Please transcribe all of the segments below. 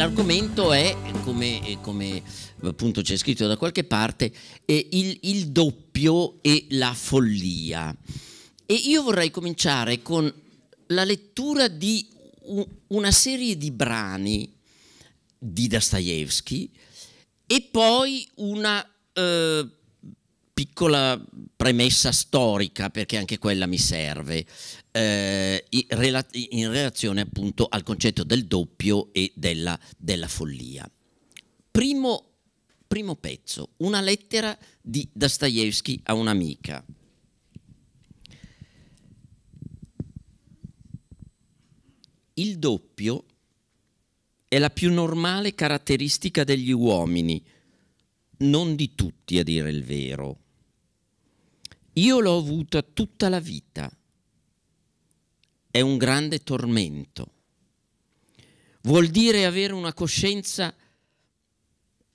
l'argomento è, come, eh, come, eh, appunto c'è scritto da qualche parte, il, il doppio e la follia. E io vorrei cominciare con la lettura di una serie di brani di Dostoevsky e poi una eh, piccola premessa storica, perché anche quella mi serve eh, in, relazione appunto al concetto del doppio e della, della follia. Primo, primo, pezzo, una lettera di Dostoevsky a un'amica. Il doppio è la più normale caratteristica degli uomini, non di tutti a dire il vero. Io l'ho avuta tutta la vita è un grande tormento. Vuol dire avere una coscienza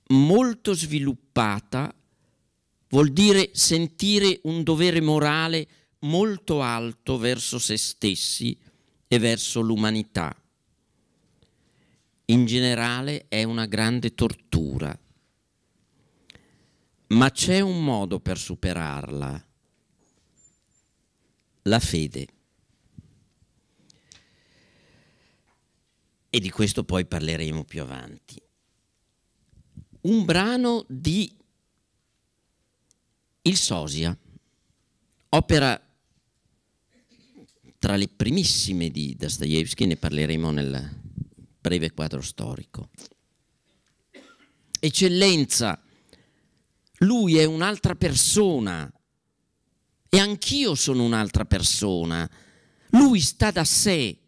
molto sviluppata, vuol dire sentire un dovere morale molto alto verso se stessi e verso l'umanità. In generale è una grande tortura, ma c'è un modo per superarla, la fede. e di questo poi parleremo più avanti. Un brano di Il Sosia, opera tra le primissime di Dostoevsky, ne parleremo nel breve quadro storico. Eccellenza, lui è un'altra persona e anch'io sono un'altra persona. Lui sta da sé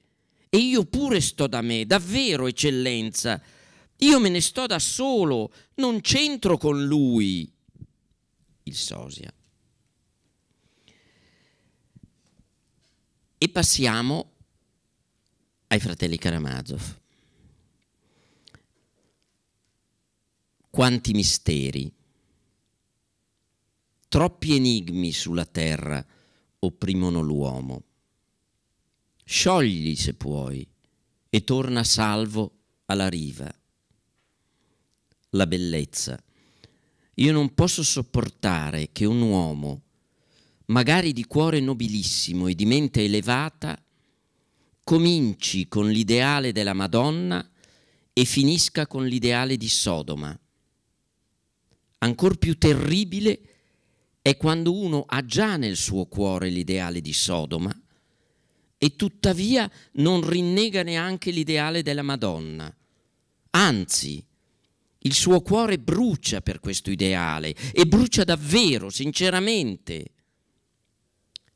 e io pure sto da me, davvero, eccellenza. Io me ne sto da solo, non c'entro con lui. Il sosia. E passiamo ai fratelli Karamazov. Quanti misteri, troppi enigmi sulla terra opprimono l'uomo sciogli se puoi e torna salvo alla riva. La bellezza. Io non posso sopportare che un uomo, magari di cuore nobilissimo e di mente elevata, cominci con l'ideale della Madonna e finisca con l'ideale di Sodoma. Ancor più terribile è quando uno ha già nel suo cuore l'ideale di Sodoma e tuttavia non rinnega neanche l'ideale della Madonna. Anzi, il suo cuore brucia per questo ideale e brucia davvero, sinceramente.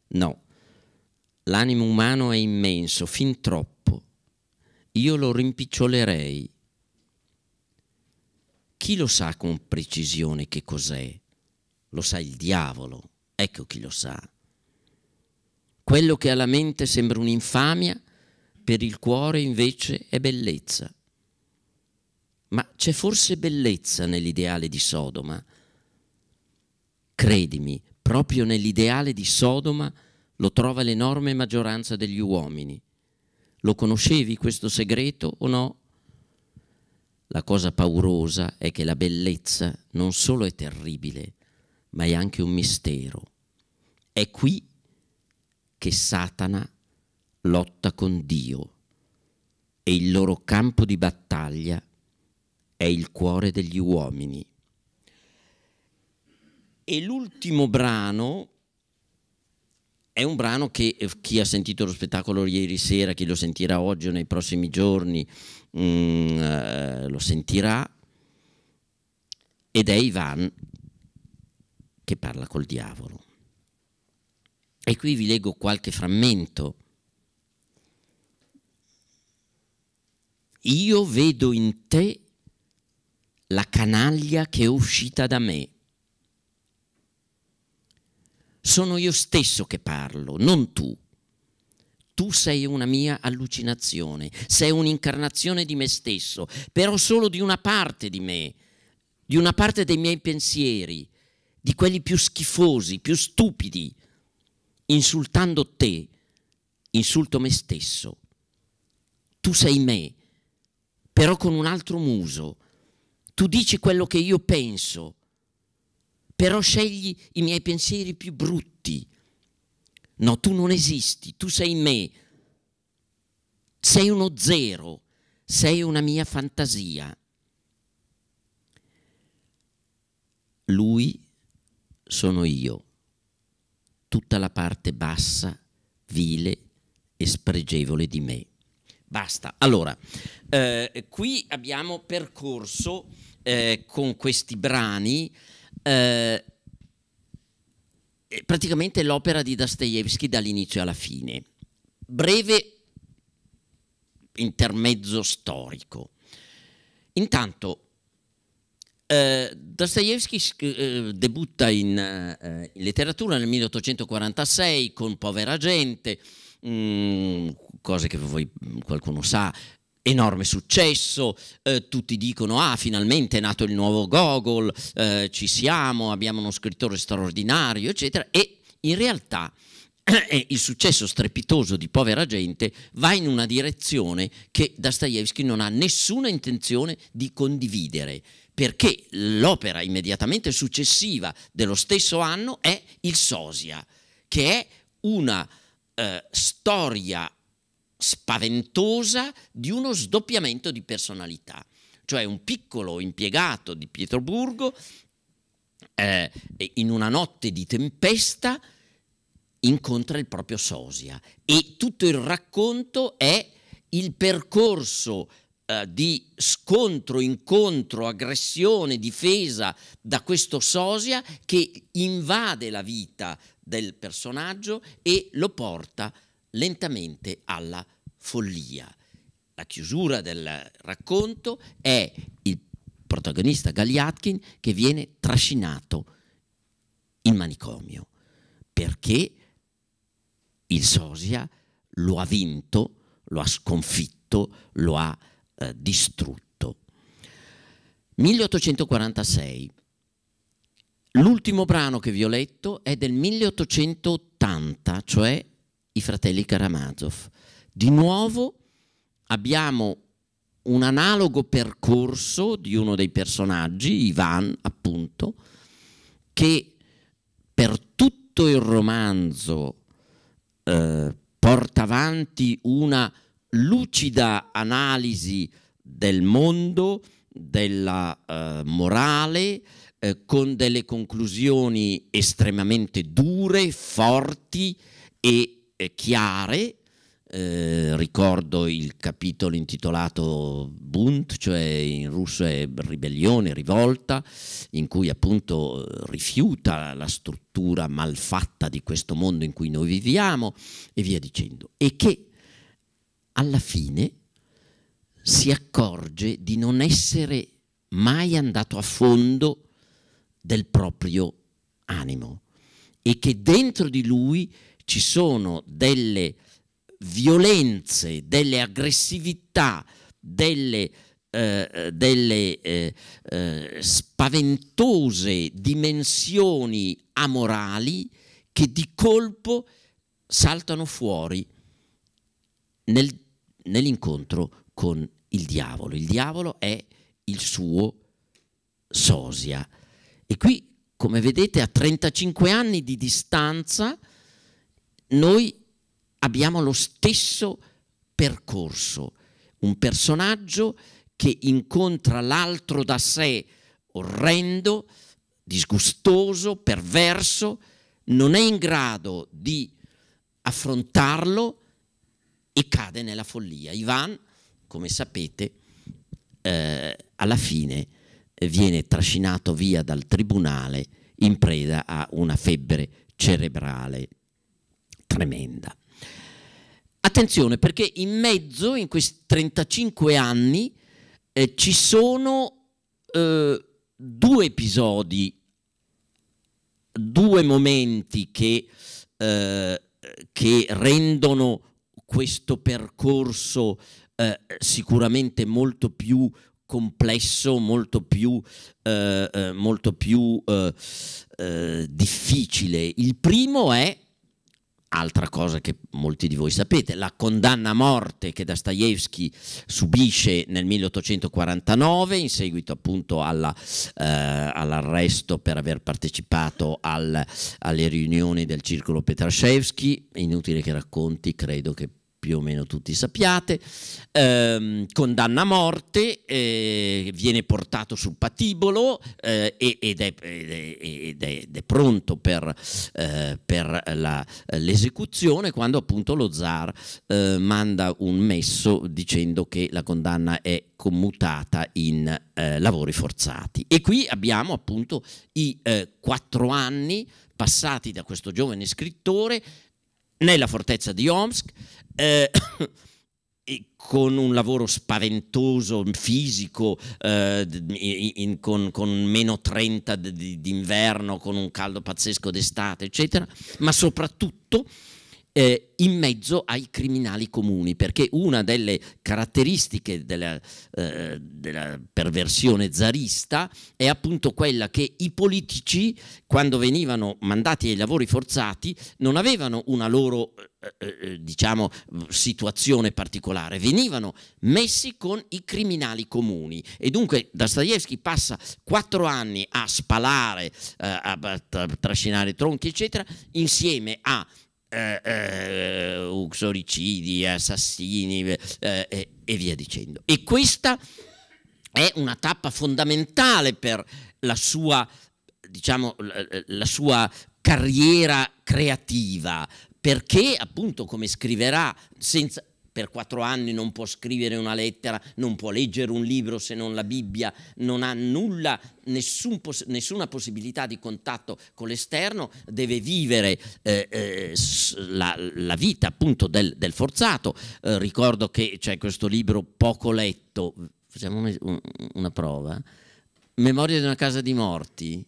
No, l'animo umano è immenso, fin troppo. Io lo rimpicciolerei. Chi lo sa con precisione che cos'è? Lo sa il diavolo, ecco chi lo sa. Quello che alla mente sembra un'infamia, per il cuore invece è bellezza. Ma c'è forse bellezza nell'ideale di Sodoma? Credimi, proprio nell'ideale di Sodoma lo trova l'enorme maggioranza degli uomini. Lo conoscevi questo segreto o no? La cosa paurosa è che la bellezza non solo è terribile, ma è anche un mistero. È qui che Satana lotta con Dio e il loro campo di battaglia è il cuore degli uomini. E l'ultimo brano è un brano che eh, chi ha sentito lo spettacolo ieri sera, chi lo sentirà oggi o nei prossimi giorni, mm, eh, lo sentirà, ed è Ivan che parla col diavolo. E qui vi leggo qualche frammento. Io vedo in te la canaglia che è uscita da me. Sono io stesso che parlo, non tu. Tu sei una mia allucinazione, sei un'incarnazione di me stesso, però solo di una parte di me, di una parte dei miei pensieri, di quelli più schifosi, più stupidi, insultando te, insulto me stesso. Tu sei me, però con un altro muso. Tu dici quello che io penso, però scegli i miei pensieri più brutti. No, tu non esisti, tu sei me. Sei uno zero, sei una mia fantasia. Lui sono io tutta la parte bassa, vile e spregevole di me. Basta. Allora, eh, qui abbiamo percorso eh, con questi brani eh, praticamente l'opera di Dostoevsky dall'inizio alla fine. Breve intermezzo storico. Intanto eh, Dostoevsky eh, debutta in, eh, in, letteratura nel 1846 con Povera gente, mh, mm, cose che voi, qualcuno sa, enorme successo, eh, tutti dicono ah finalmente è nato il nuovo Gogol, eh, ci siamo, abbiamo uno scrittore straordinario, eccetera, e in realtà il successo strepitoso di povera gente va in una direzione che Dostoevsky non ha nessuna intenzione di condividere perché l'opera immediatamente successiva dello stesso anno è Il Sosia, che è una eh, storia spaventosa di uno sdoppiamento di personalità, cioè un piccolo impiegato di Pietroburgo eh, in una notte di tempesta incontra il proprio sosia e tutto il racconto è il percorso eh, di scontro, incontro, aggressione, difesa da questo sosia che invade la vita del personaggio e lo porta lentamente alla follia. La chiusura del racconto è il protagonista Galiatkin che viene trascinato in manicomio perché il sosia lo ha vinto, lo ha sconfitto, lo ha eh, distrutto. 1846. L'ultimo brano che vi ho letto è del 1880, cioè i fratelli Karamazov. Di nuovo abbiamo un analogo percorso di uno dei personaggi, Ivan appunto, che per tutto il romanzo eh, porta avanti una lucida analisi del mondo, della eh, morale, eh, con delle conclusioni estremamente dure, forti e eh, chiare. Eh, ricordo il capitolo intitolato Bunt, cioè in russo è ribellione, rivolta, in cui appunto eh, rifiuta la struttura malfatta di questo mondo in cui noi viviamo e via dicendo. E che alla fine si accorge di non essere mai andato a fondo del proprio animo e che dentro di lui ci sono delle violenze, delle aggressività, delle, eh, delle eh, eh, spaventose dimensioni amorali che di colpo saltano fuori nel, nell'incontro con il diavolo. Il diavolo è il suo sosia. E qui, come vedete, a 35 anni di distanza, noi abbiamo lo stesso percorso. Un personaggio che incontra l'altro da sé orrendo, disgustoso, perverso, non è in grado di affrontarlo, e cade nella follia. Ivan, come sapete, eh, alla fine eh, viene trascinato via dal tribunale in preda a una febbre cerebrale tremenda. Attenzione perché in mezzo, in questi 35 anni, eh, ci sono eh, due episodi, due momenti che, eh, che rendono questo percorso eh, sicuramente molto più complesso, molto più, eh, eh molto più eh, eh, difficile. Il primo è, altra cosa che molti di voi sapete, la condanna a morte che Dostoevsky subisce nel 1849 in seguito appunto alla, eh, all'arresto per aver partecipato al, alle riunioni del circolo Petrashevsky. Inutile che racconti, credo che più o meno tutti sappiate, ehm, condanna a morte, eh, viene portato sul patibolo eh, ed, è, ed, è, ed, è, pronto per, eh, per la, l'esecuzione quando appunto lo zar eh, manda un messo dicendo che la condanna è commutata in eh, lavori forzati. E qui abbiamo appunto i eh, quattro anni passati da questo giovane scrittore nella fortezza di Omsk, eh, con un lavoro spaventoso, fisico, eh, in, in, con, con, meno 30 d'inverno, con un caldo pazzesco d'estate, eccetera, ma soprattutto eh, in mezzo ai criminali comuni, perché una delle caratteristiche della, eh, della, perversione zarista è appunto quella che i politici, quando venivano mandati ai lavori forzati, non avevano una loro eh, eh, eh, diciamo, situazione particolare, venivano messi con i criminali comuni e dunque Dostoevsky passa quattro anni a spalare, a, a trascinare tronchi eccetera, insieme a eh, eh, eh, uxoricidi, assassini eh, eh, e via dicendo. E questa è una tappa fondamentale per la sua, diciamo, la, la sua carriera creativa, perché appunto come scriverà senza, per quattro anni non può scrivere una lettera, non può leggere un libro se non la Bibbia, non ha nulla, nessun poss- nessuna possibilità di contatto con l'esterno, deve vivere eh, eh, la, la, vita appunto del, del forzato. Eh, ricordo che c'è questo libro poco letto, facciamo una prova, Memoria di una casa di morti,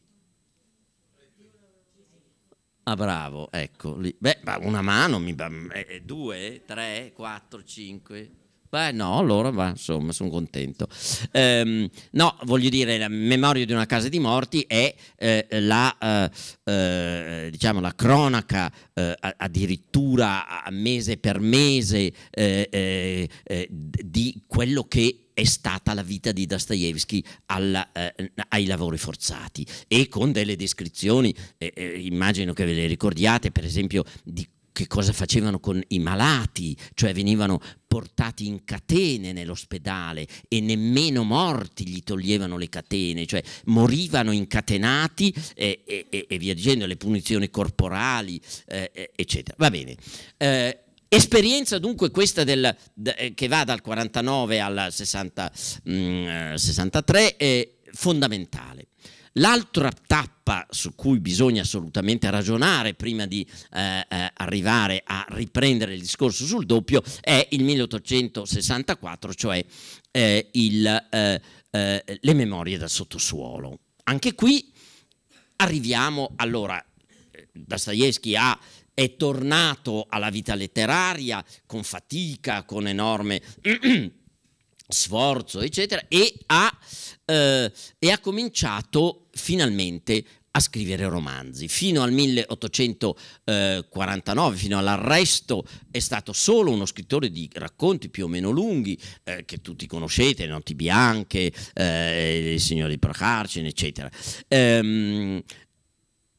Ah, bravo, ecco. Lì. Beh, una mano, mi, eh, eh, due, tre, quattro, cinque. Beh, no, allora va, insomma, sono contento. Ehm, no, voglio dire, la memoria di una casa di morti è eh, la, eh, eh diciamo, la cronaca eh, addirittura mese per mese di quello che è stata la vita di Dostoevsky alla, eh, ai lavori forzati e con delle descrizioni, eh, eh, immagino che ve le ricordiate, per esempio di che cosa facevano con i malati, cioè venivano portati in catene nell'ospedale e nemmeno morti gli toglievano le catene, cioè morivano incatenati eh, e, e, e via dicendo, le punizioni corporali, eh, eh eccetera. Va bene. Eh, Esperienza dunque questa del, de, eh, che va dal 49 al 60, mh, 63 è fondamentale. L'altra tappa su cui bisogna assolutamente ragionare prima di eh, eh arrivare a riprendere il discorso sul doppio è il 1864, cioè eh, il, eh, eh le memorie del sottosuolo. Anche qui arriviamo, allora, Dostoevsky ha è tornato alla vita letteraria con fatica, con enorme sforzo, eccetera, e ha, eh, e ha cominciato finalmente a scrivere romanzi. Fino al 1849, fino all'arresto, è stato solo uno scrittore di racconti più o meno lunghi, eh, che tutti conoscete, Notti Bianche, eh, Il Signore di Procarcine, eccetera. Ehm,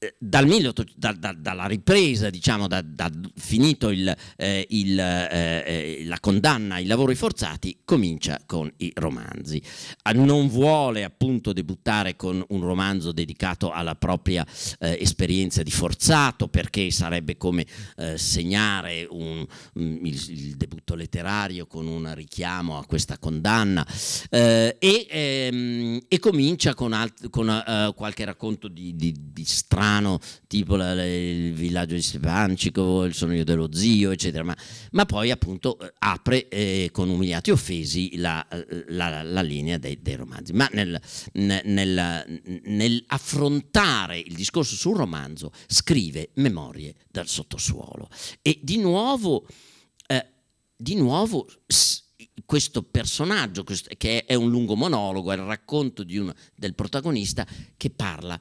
eh, dal 1800, da, da, dalla ripresa, diciamo, da, da finito il, eh, il, eh, eh la condanna ai lavori forzati, comincia con i romanzi. Ah, non vuole appunto debuttare con un romanzo dedicato alla propria eh, esperienza di forzato, perché sarebbe come eh, segnare un, mm, il, il, debutto letterario con un richiamo a questa condanna. E, ehm, e, comincia con, alt- con uh, qualche racconto di, di, di strano Milano, tipo la, la, il villaggio di Stepancico, il sogno dello zio, eccetera, ma, ma poi appunto eh, apre eh, con umiliati offesi eh, la, la linea dei, dei, romanzi. Ma nel, nel, nel affrontare il discorso sul romanzo scrive Memorie dal sottosuolo e di nuovo... Eh, di nuovo questo personaggio che è un lungo monologo, è il racconto un, del protagonista che parla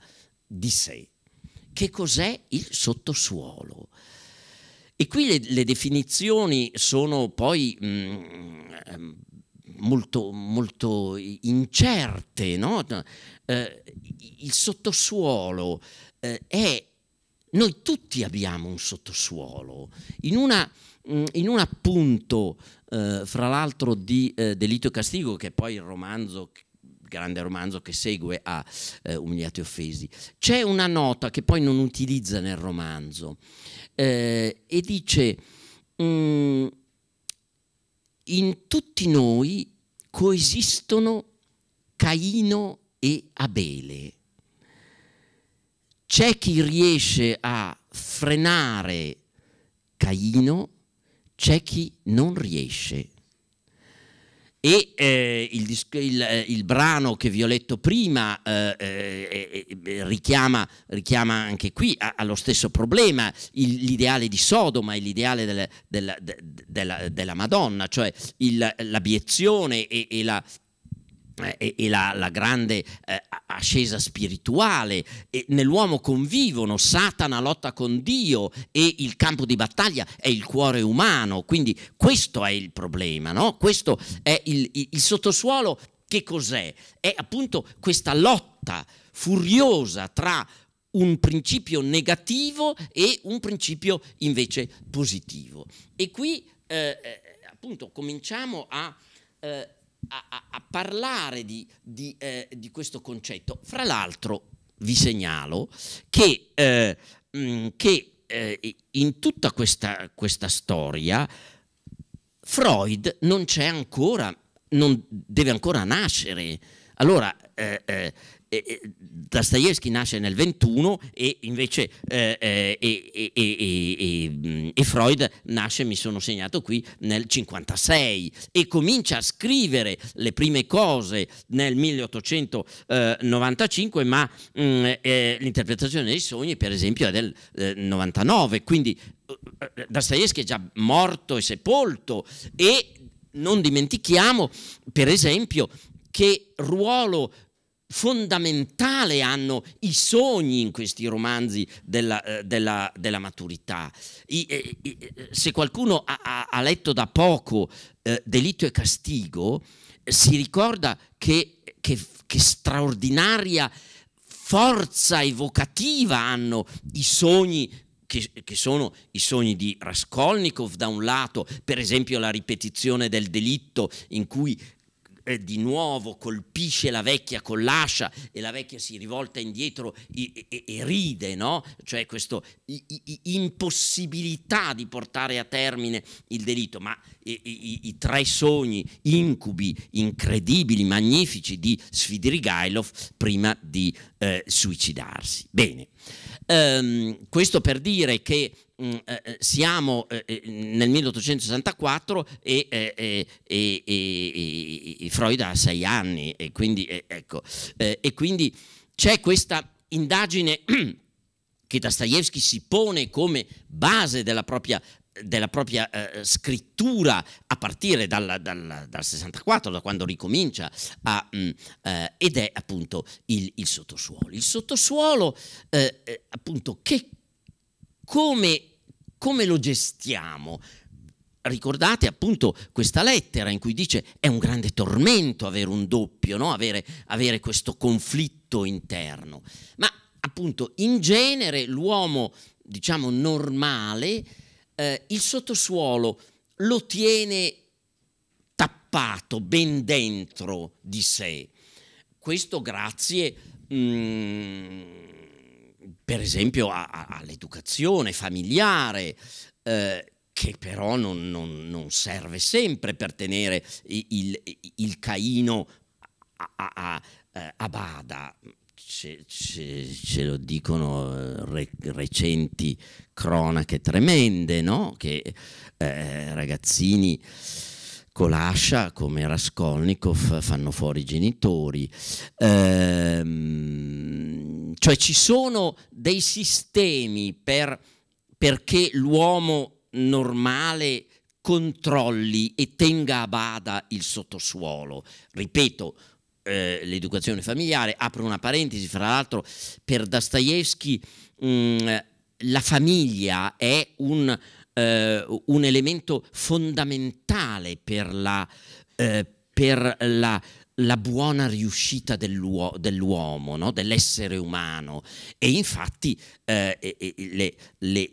di sé che cos'è il sottosuolo. E qui le, le definizioni sono poi mh, mm, mm, molto, molto, incerte. No? Eh, il sottosuolo eh, è... Noi tutti abbiamo un sottosuolo. In, una, mh, mm, in un appunto, eh, fra l'altro, di eh, Delitto e Castigo, che è poi il romanzo grande romanzo che segue a eh, Umiliati e Offesi, c'è una nota che poi non utilizza nel romanzo eh, e dice mm, in tutti noi coesistono Caino e Abele. C'è chi riesce a frenare Caino, c'è chi non riesce e eh, il, il, eh, il, brano che vi ho letto prima eh, eh, eh, richiama, richiama, anche qui a, allo stesso problema l'ideale di Sodoma e l'ideale del, del, de, della, della, Madonna, cioè l'abiezione e, e, la, eh, e, e la, la, grande eh, ascesa spirituale, e nell'uomo convivono, Satana lotta con Dio e il campo di battaglia è il cuore umano, quindi questo è il problema, no? questo è il, il, il sottosuolo che cos'è? È appunto questa lotta furiosa tra un principio negativo e un principio invece positivo. E qui eh, eh appunto cominciamo a... Eh, a, a, a parlare di, di, eh, di, questo concetto. Fra l'altro vi segnalo che, eh, mh, mm, che eh, in tutta questa, questa storia Freud non c'è ancora, non deve ancora nascere. Allora, eh, eh, eh, Dostoevsky nasce nel 21 e invece eh, eh, mm, Freud nasce, mi sono segnato qui, nel 56 e comincia a scrivere le prime cose nel 1895, ma mh, mm, eh, l'interpretazione dei sogni per esempio è del 99, eh, quindi eh, Dostoevsky è già morto e sepolto e non dimentichiamo per esempio che ruolo fondamentale hanno i sogni in questi romanzi della, eh, della, della maturità. I, eh, i, i, eh, se qualcuno ha, ha, letto da poco eh, Delitto e Castigo, si ricorda che, che, che straordinaria forza evocativa hanno i sogni che, sono i sogni di Raskolnikov da un lato, per esempio la ripetizione del delitto in cui eh, di nuovo colpisce la vecchia con l'ascia e la vecchia si rivolta indietro e, e, e ride, no? Cioè questa impossibilità di portare a termine il delitto, ma i, i, i tre sogni incubi incredibili, magnifici di Svidrigailov prima di eh, suicidarsi. Bene. Ehm, questo per dire che mh, mm, eh, eh, siamo eh, eh nel 1864 e, eh, e Freud ha sei anni e quindi, ecco, e quindi c'è questa indagine che Dostoevsky si pone come base della propria della propria eh, scrittura a partire dalla, dalla, dal 64, da quando ricomincia, a, mh, mm, eh, ed è appunto il, il, sottosuolo. Il sottosuolo, eh, eh, appunto, che, come, come lo gestiamo? ricordate appunto questa lettera in cui dice è un grande tormento avere un doppio, no? avere, avere, questo conflitto interno. Ma appunto in genere l'uomo, diciamo, normale eh, il sottosuolo lo tiene tappato ben dentro di sé. Questo grazie, mh, mm, per esempio, a, a, all'educazione familiare, eh, che però non, non, non, serve sempre per tenere il, il, il Caino a, a, a eh, bada ce, ce, ce lo dicono eh, re, recenti cronache tremende, no? che eh, ragazzini l'ascia come Raskolnikov fanno fuori i genitori. Ehm, cioè ci sono dei sistemi per, perché l'uomo normale controlli e tenga a bada il sottosuolo. Ripeto, eh, l'educazione familiare, apro una parentesi, fra l'altro per Dostoevsky mh, mm, la famiglia è un, eh, un elemento fondamentale per la, eh, per la, la buona riuscita dell'uo- dell'uomo, no? dell'essere umano e infatti eh, le, le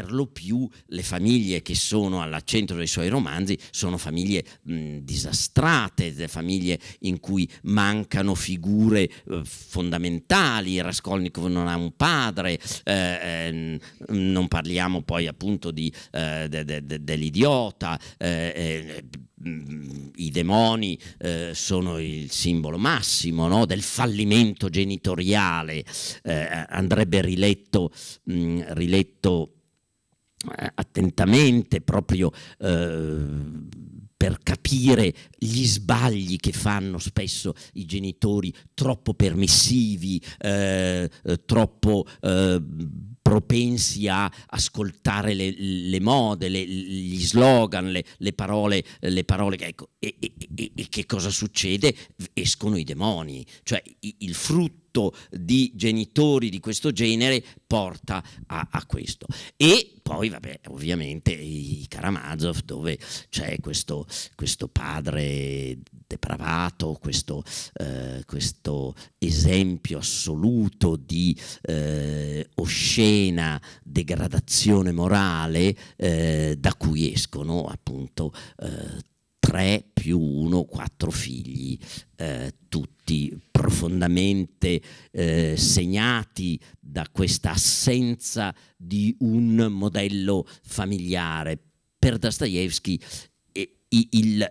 per lo più le famiglie che sono al centro dei suoi romanzi sono famiglie mh, disastrate, famiglie in cui mancano figure eh, fondamentali, Raskolnikov non ha un padre, eh, eh, non parliamo poi appunto di, eh, de, de, de, dell'idiota, eh, eh, i demoni eh, sono il simbolo massimo no? del fallimento genitoriale, eh, andrebbe riletto, mh, riletto eh, attentamente proprio eh, per capire gli sbagli che fanno spesso i genitori troppo permissivi, eh, troppo eh, propensi a ascoltare le, le mode, le, gli slogan, le, le parole, parole ecco, e, e, e, che cosa succede? Escono i demoni, cioè il frutto frutto di genitori di questo genere porta a, a questo. E poi, vabbè, ovviamente i Karamazov, dove c'è questo, questo, padre depravato, questo, eh, questo esempio assoluto di eh, oscena degradazione morale eh, da cui escono appunto eh, 3 più uno, quattro figli, eh, tutti profondamente eh, segnati da questa assenza di un modello familiare. Per Dostoevsky eh, il, il,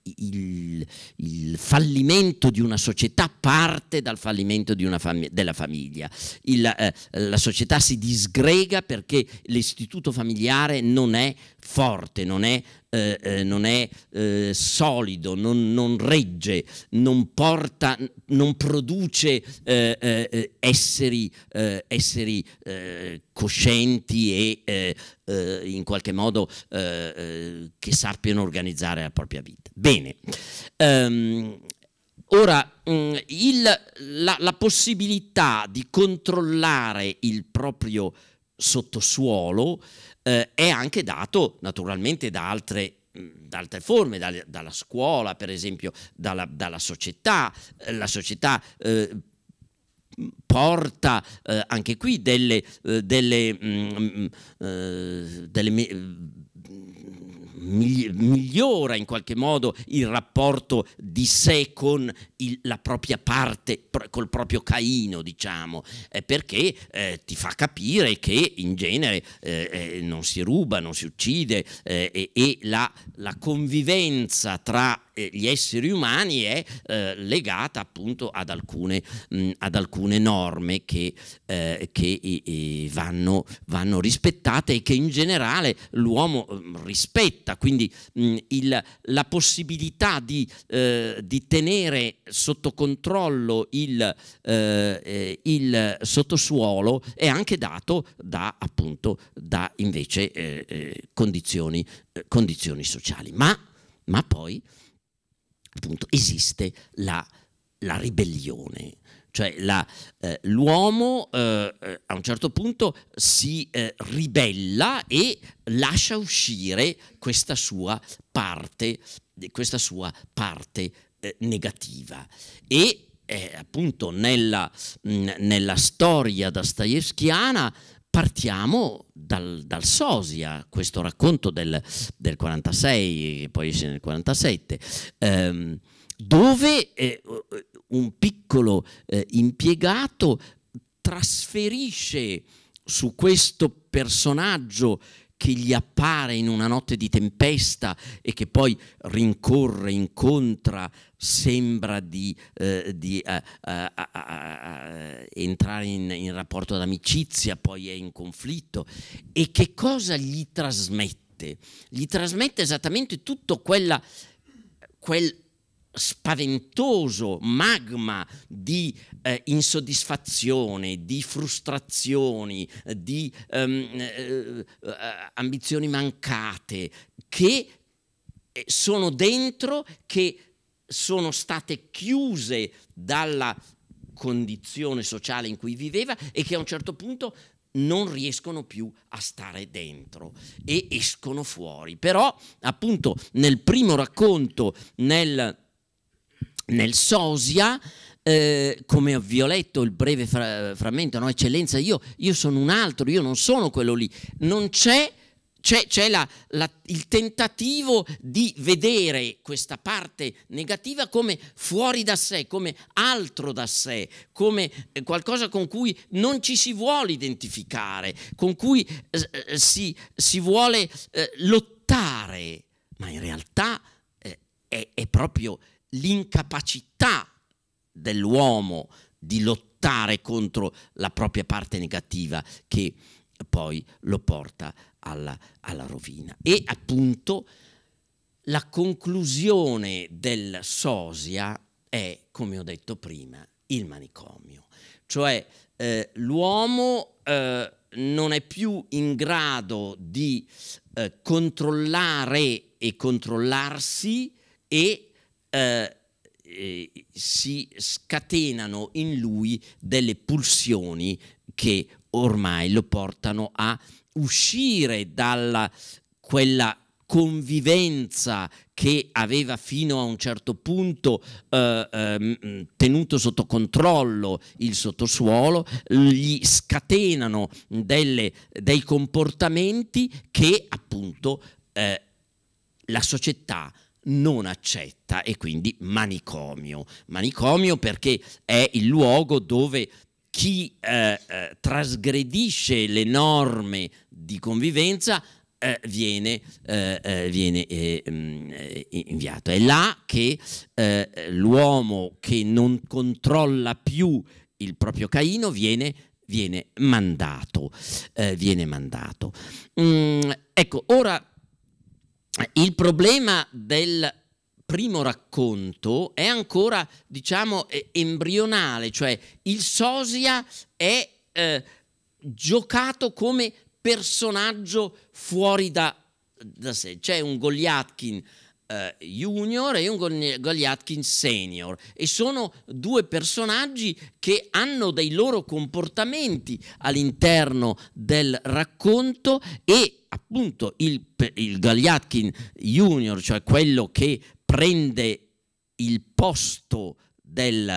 il, il, fallimento di una società parte dal fallimento fam della famiglia. Il, eh, la società si disgrega perché l'istituto familiare non è forte, non è eh, eh, non è eh, solido, non, non, regge, non porta, non produce eh, eh, eh esseri, esseri coscienti e in qualche modo che sappiano organizzare la propria vita. Bene. Um, Ora, mm, il, la, la, possibilità di controllare il proprio sottosuolo eh, è anche dato naturalmente da altre mm, da altre forme, dalle, dalla scuola per esempio, dalla, dalla società, eh, la società eh, porta eh, anche qui delle, eh, delle, mh, mm, mm, eh, mh, delle me- migliora in qualche modo il rapporto di sé con il, la propria parte, col proprio Caino, diciamo, eh, perché eh, ti fa capire che in genere eh, eh non si ruba, non si uccide eh, e, e la, la convivenza tra gli esseri umani è eh, legata appunto ad alcune, mh, mm, ad alcune norme che, eh, che e, e vanno, vanno rispettate e che in generale l'uomo mm, rispetta corretta, quindi mh, il, la possibilità di, eh, di, tenere sotto controllo il, eh, eh il, sottosuolo è anche dato da, appunto, da invece eh, eh condizioni, eh, condizioni, sociali. Ma, ma poi appunto, esiste la, la ribellione cioè la, eh, l'uomo eh, eh, a un certo punto si eh, ribella e lascia uscire questa sua parte, questa sua parte eh, negativa. E eh, appunto nella, mh, mm, nella storia dostoevskiana partiamo dal, dal, Sosia, questo racconto del, del 46, poi esce nel 47, ehm, dove eh, un piccolo eh, impiegato trasferisce su questo personaggio che gli appare in una notte di tempesta e che poi rincorre, incontra, sembra di, eh, di eh, eh, entrare in, in rapporto d'amicizia, poi è in conflitto. E che cosa gli trasmette? Gli trasmette esattamente tutto quella, quel spaventoso magma di eh, insoddisfazione, di frustrazioni, di ehm, eh, ambizioni mancate che eh, sono dentro, che sono state chiuse dalla condizione sociale in cui viveva e che a un certo punto non riescono più a stare dentro e escono fuori. Però appunto nel primo racconto, nel nel sosia, eh, come vi ho letto il breve fra frammento, no? eccellenza, io, io, sono un altro, io non sono quello lì, non c'è... c'è il tentativo di vedere questa parte negativa come fuori da sé, come altro da sé, come eh, qualcosa con cui non ci si vuole identificare, con cui eh, eh si, si, vuole eh, lottare, ma in realtà eh, è, è proprio l'incapacità dell'uomo di lottare contro la propria parte negativa che poi lo porta alla, alla rovina. E appunto la conclusione del sosia è, come ho detto prima, il manicomio, cioè eh, l'uomo eh, non è più in grado di eh, controllare e controllarsi e eh, eh, si scatenano in lui delle pulsioni che ormai lo portano a uscire dalla quella convivenza che aveva fino a un certo punto eh, eh, tenuto sotto controllo il sottosuolo, gli scatenano delle, dei comportamenti che appunto eh, la società non accetta e quindi manicomio. Manicomio perché è il luogo dove chi eh, eh, trasgredisce le norme di convivenza eh, viene, eh, eh, viene eh, mm, inviato. È là che l'uomo che non controlla più il proprio Caino viene, viene mandato. Viene mandato. Mm, ecco, ora il problema del primo racconto è ancora, diciamo, embrionale, cioè il sosia è eh, giocato come personaggio fuori da, da sé. C'è un Goliatkin eh, Junior e un Goliathkin Senior e sono due personaggi che hanno dei loro comportamenti all'interno del racconto e appunto il, il Goliathkin Junior, cioè quello che prende il posto del,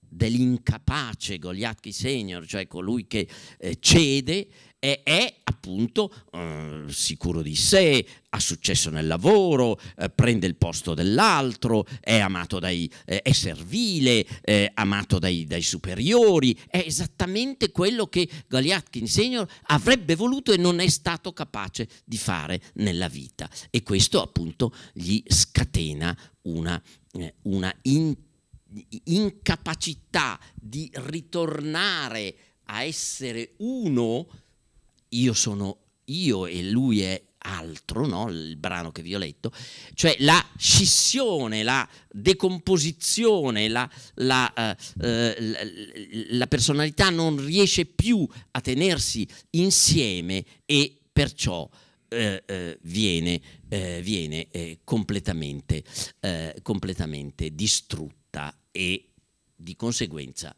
dell'incapace Goliathkin Senior, cioè colui che eh, cede, e è appunto eh, sicuro di sé, ha successo nel lavoro, eh, prende il posto dell'altro, è amato dai, eh, è servile, è eh, amato dai, dai, superiori, è esattamente quello che Goliatkin Senior avrebbe voluto e non è stato capace di fare nella vita e questo appunto gli scatena una, eh, una in, incapacità di ritornare a essere uno io sono io e lui è altro, no? il brano che vi ho letto, cioè la scissione, la decomposizione, la, la, eh, eh, la, personalità non riesce più a tenersi insieme e perciò eh, eh viene, eh, viene eh, completamente, completamente distrutta e di conseguenza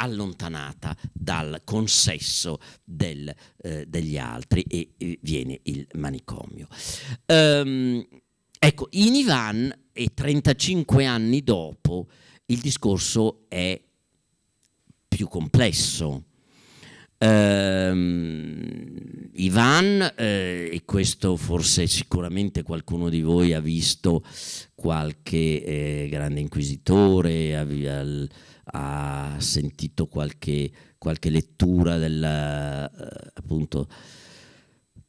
allontanata dal consesso del, eh, degli altri e, viene il manicomio. Um, ecco, in Ivan e 35 anni dopo il discorso è più complesso. Um, Ivan, eh, e questo forse sicuramente qualcuno di voi ha visto qualche eh, grande inquisitore, ha, ha sentito qualche, qualche lettura del, eh, appunto,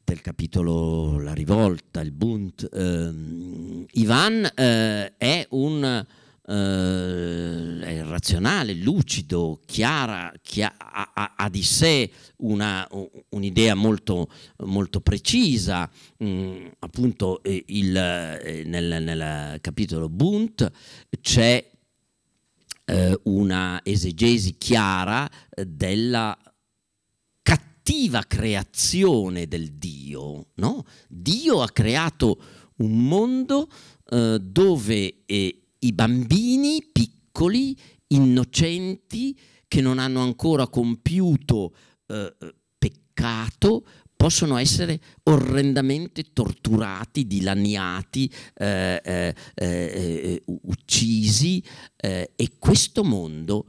del capitolo La rivolta, il Bund. Ehm, Ivan eh, è un eh, razionale, lucido, chiara, chia ha, ha, ha, di sé un'idea molto, molto, precisa, mm, appunto eh, il, eh, nel, nel, capitolo Bunt c'è eh, una esegesi chiara eh, della cattiva creazione del Dio. No? Dio ha creato un mondo eh, dove eh, i bambini piccoli, innocenti, che non hanno ancora compiuto eh, peccato, possono essere orrendamente torturati, dilaniati, eh, eh, eh, eh uccisi eh, e questo mondo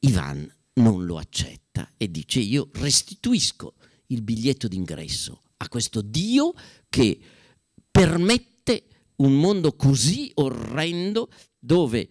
Ivan non lo accetta e dice io restituisco il biglietto d'ingresso a questo Dio che permette un mondo così orrendo dove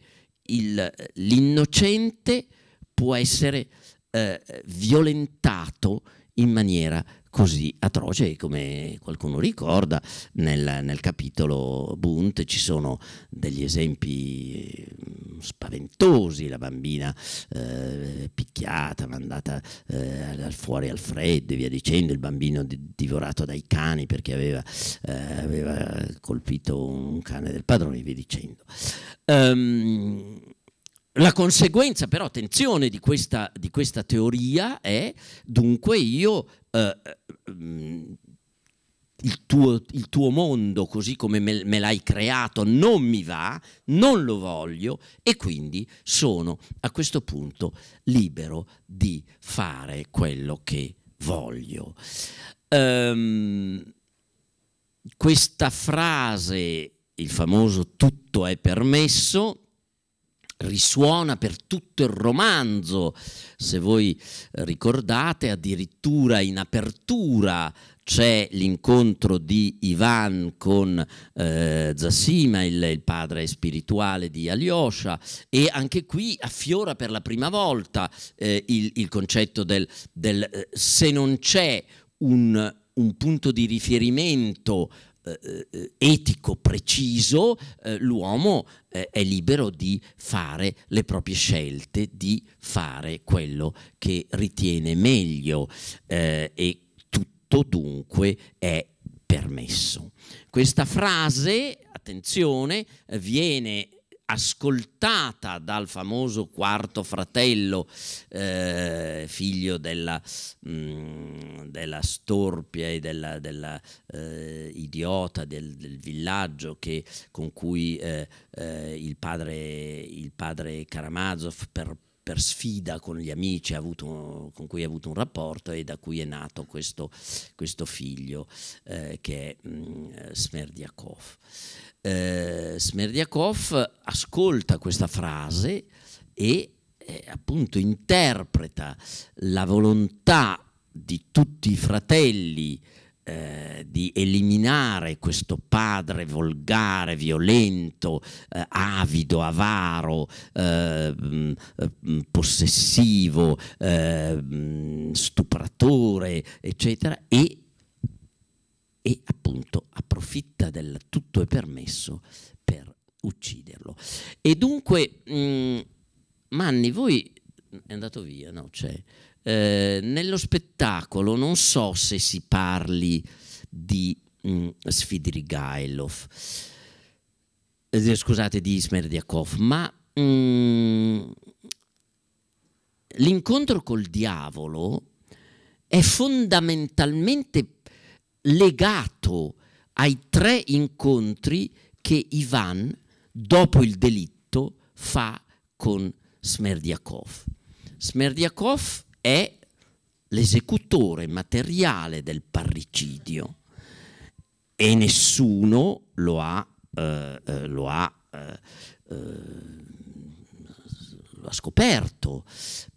il, l'innocente può essere eh, violentato in maniera così atroce come qualcuno ricorda nel, nel, capitolo Bunt ci sono degli esempi mm, spaventosi, la bambina eh, picchiata, mandata eh, fuori al freddo e via dicendo, il bambino di, divorato dai cani perché aveva, eh, aveva, colpito un cane del padrone e via dicendo. Um, la conseguenza però, attenzione, di questa, di questa teoria è dunque io eh, eh, il, tuo, il, tuo, mondo così come me, me l'hai creato non mi va, non lo voglio e quindi sono a questo punto libero di fare quello che voglio. Um, questa frase, il famoso tutto è permesso, risuona per tutto il romanzo. Se voi ricordate, addirittura in apertura c'è l'incontro di Ivan con eh, Zasima, il, il, padre spirituale di Alyosha, e anche qui affiora per la prima volta eh, il, il, concetto del, del eh, se non c'è un, un punto di riferimento eh, eh, etico preciso eh, l'uomo è libero di fare le proprie scelte, di fare quello che ritiene meglio e tutto dunque è permesso. Questa frase, attenzione, viene ascoltata dal famoso quarto fratello, eh, figlio della, mh, mm, della, storpia e della, della eh, idiota del, del villaggio che, con cui eh, eh il, padre, il padre Karamazov per per sfida con gli amici avuto, con cui ha avuto un rapporto e da cui è nato questo, questo figlio eh, che è mh, mm, Smerdiakov eh, Smerdiakov ascolta questa frase e eh, appunto interpreta la volontà di tutti i fratelli eh, di eliminare questo padre volgare, violento, eh, avido, avaro, eh, mm, eh possessivo, eh, mm, stupratore, eccetera, e e appunto approfitta del tutto è permesso per ucciderlo. E dunque, mh, mm, Manni, voi è andato via, no? Cioè, eh, nello spettacolo non so se si parli di mh, mm, Svidrigailov, eh, scusate, di Smerdiakov, ma mh, mm, l'incontro col diavolo è fondamentalmente legato ai tre incontri che Ivan, dopo il delitto, fa con Smerdiakov. Smerdiakov è l'esecutore materiale del parricidio e nessuno lo ha, eh, eh lo ha eh, eh lo ha scoperto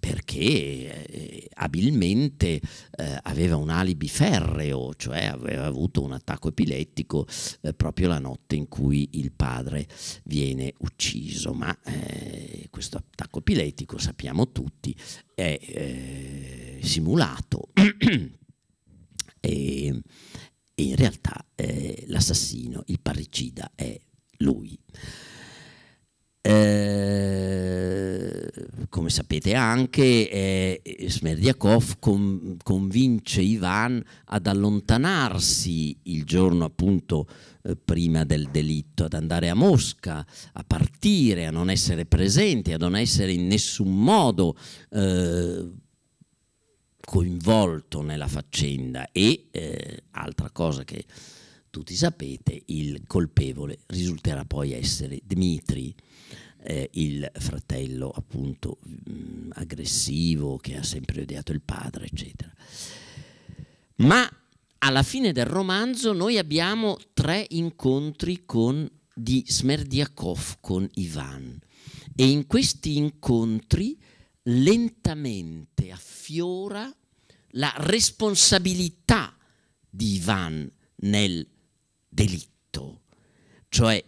perché eh, abilmente eh, aveva un alibi ferreo, cioè aveva avuto un attacco epilettico eh, proprio la notte in cui il padre viene ucciso, ma eh, questo attacco epilettico sappiamo tutti è eh, simulato e, e, in realtà eh, l'assassino, il parricida è lui. Eh, come sapete anche, eh, Smerdiakov con, convince Ivan ad allontanarsi il giorno appunto eh, prima del delitto, ad andare a Mosca, a partire, a non essere presente, a non essere in nessun modo eh, coinvolto nella faccenda e, eh, altra cosa che tutti sapete, il colpevole risulterà poi essere Dmitri eh, il fratello appunto mh, mm, aggressivo che ha sempre odiato il padre, eccetera. Ma alla fine del romanzo noi abbiamo tre incontri con, di Smerdiakov con Ivan e in questi incontri lentamente affiora la responsabilità di Ivan nel delitto. Cioè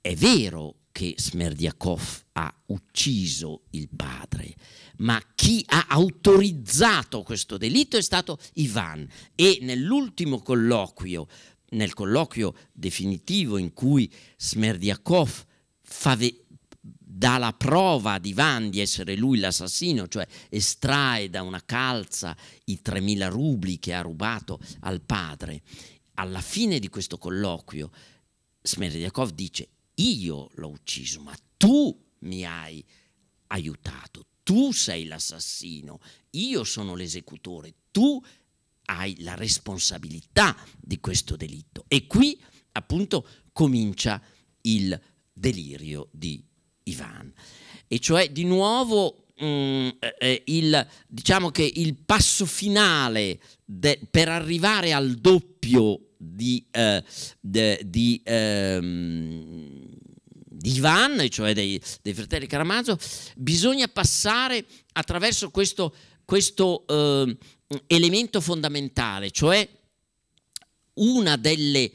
è vero che Smerdiakov ha ucciso il padre, ma chi ha autorizzato questo delitto è stato Ivan e nell'ultimo colloquio, nel colloquio definitivo in cui Smerdiakov fa dà la prova ad Ivan di essere lui l'assassino, cioè estrae da una calza i 3.000 rubli che ha rubato al padre. Alla fine di questo colloquio, Smerdjakov dice io l'ho ucciso, ma tu mi hai aiutato, tu sei l'assassino, io sono l'esecutore, tu hai la responsabilità di questo delitto. E qui appunto comincia il delirio di Ivan. E cioè di nuovo mh, mm, eh, eh, il, diciamo che il passo finale de, per arrivare al doppio di, eh, de, di ehm, di Ivan, cioè dei, dei fratelli Caramazzo, bisogna passare attraverso questo, questo eh, elemento fondamentale, cioè una delle,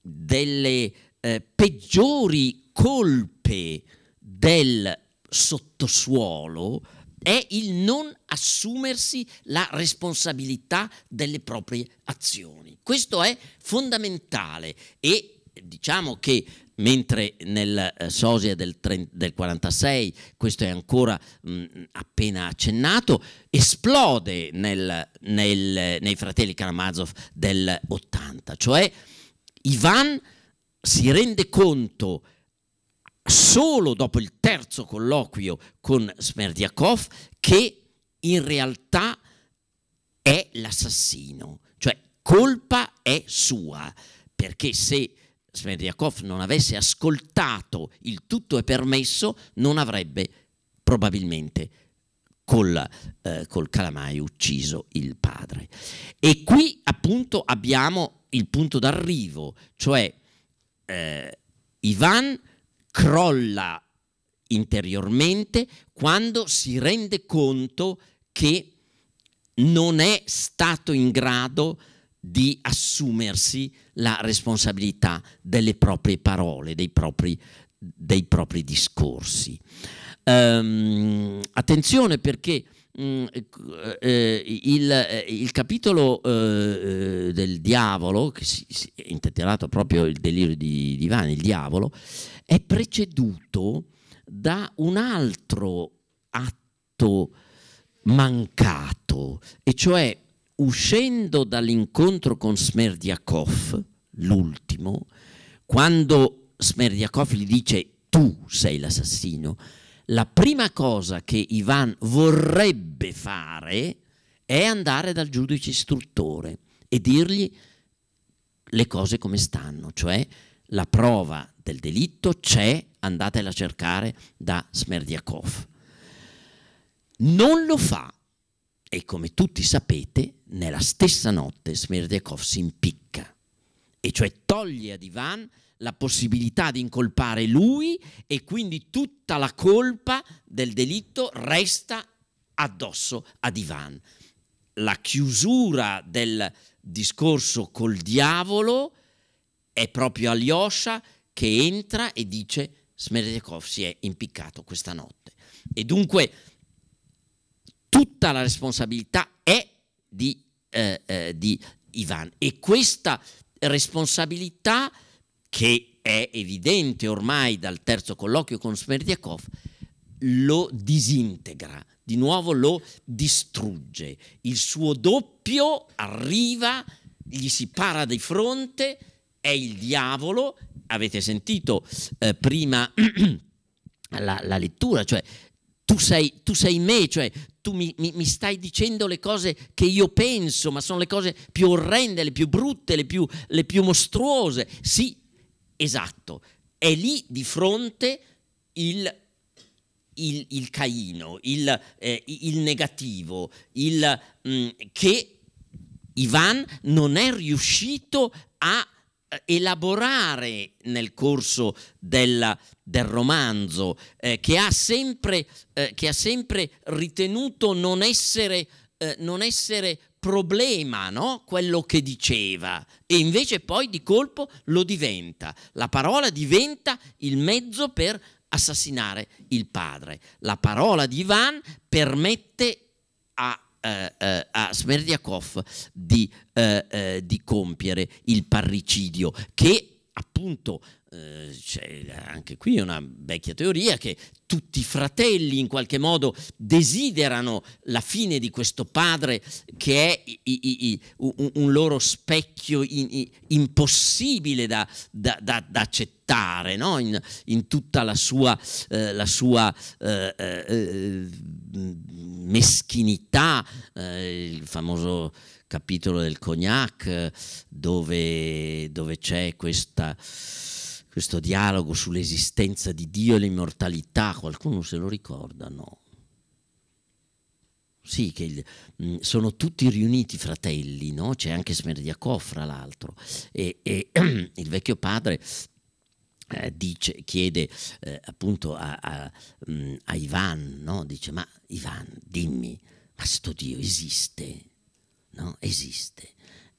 delle eh, peggiori colpe del sottosuolo è il non assumersi la responsabilità delle proprie azioni. Questo è fondamentale e diciamo che mentre nel eh, sosia del, del, 46, questo è ancora mh, mm, appena accennato, esplode nel, nel, nei fratelli Karamazov del 80, cioè Ivan si rende conto solo dopo il terzo colloquio con Smerdiakov che in realtà è l'assassino, cioè colpa è sua, perché se Smerdiakov non avesse ascoltato il tutto è permesso, non avrebbe probabilmente col, eh, col calamai ucciso il padre. E qui appunto abbiamo il punto d'arrivo, cioè eh, Ivan crolla interiormente quando si rende conto che non è stato in grado di di assumersi la responsabilità delle proprie parole, dei propri, dei propri discorsi. Um, attenzione perché Mm, eh, eh, il, eh, il, capitolo eh, eh, del diavolo, che si, si è intitolato proprio Il delirio di, di il diavolo, è preceduto da un altro atto mancato, e cioè uscendo dall'incontro con Smerdiakov, l'ultimo, quando Smerdiakov gli dice tu sei l'assassino, la prima cosa che Ivan vorrebbe fare è andare dal giudice istruttore e dirgli le cose come stanno, cioè la prova del delitto c'è, andatela a cercare da Smerdiakov. Non lo fa e come tutti sapete nella stessa notte Smerdiakov si impicca, e cioè toglie ad Ivan la possibilità di incolpare lui e quindi tutta la colpa del delitto resta addosso ad Ivan. La chiusura del discorso col diavolo è proprio Alyosha che entra e dice Smerdekov si è impiccato questa notte. E dunque tutta la responsabilità è di, eh, eh, di Ivan. E questa responsabilità, che è evidente ormai dal terzo colloquio con Smerdiakov, lo disintegra, di nuovo lo distrugge. Il suo doppio arriva, gli si para di fronte, è il diavolo, avete sentito eh, prima la, la, lettura, cioè tu sei, tu sei me, cioè tu mi, mi, mi, stai dicendo le cose che io penso, ma sono le cose più orrende, le più brutte, le più, le più mostruose. Sì, esatto, è lì di fronte il il, il, Caino, il, eh, il negativo, il, mh, mm, che Ivan non è riuscito a eh, elaborare nel corso della, del romanzo, eh, che, ha sempre, eh, che, ha sempre, ritenuto non essere, eh, non essere problema no? quello che diceva e invece poi di colpo lo diventa. La parola diventa il mezzo per assassinare il padre. La parola di Ivan permette a eh, eh, a Smerdiakov di, eh, eh, di compiere il parricidio che appunto eh, c'è anche qui una vecchia teoria che tutti i fratelli in qualche modo desiderano la fine di questo padre che è i, i, i, un, loro specchio in, impossibile da, da, da, da accettare proiettare no? in, in, tutta la sua, eh, la sua eh, eh, eh meschinità, eh, il famoso capitolo del cognac dove, dove c'è questa questo dialogo sull'esistenza di Dio e l'immortalità, qualcuno se lo ricorda? No. Sì, che il, mm, sono tutti riuniti fratelli, no? c'è anche Smerdiakov fra l'altro, e, e il vecchio padre eh, dice, chiede eh, appunto a, a, mm, a Ivan, no? dice ma Ivan dimmi, ma sto Dio esiste? No? Esiste.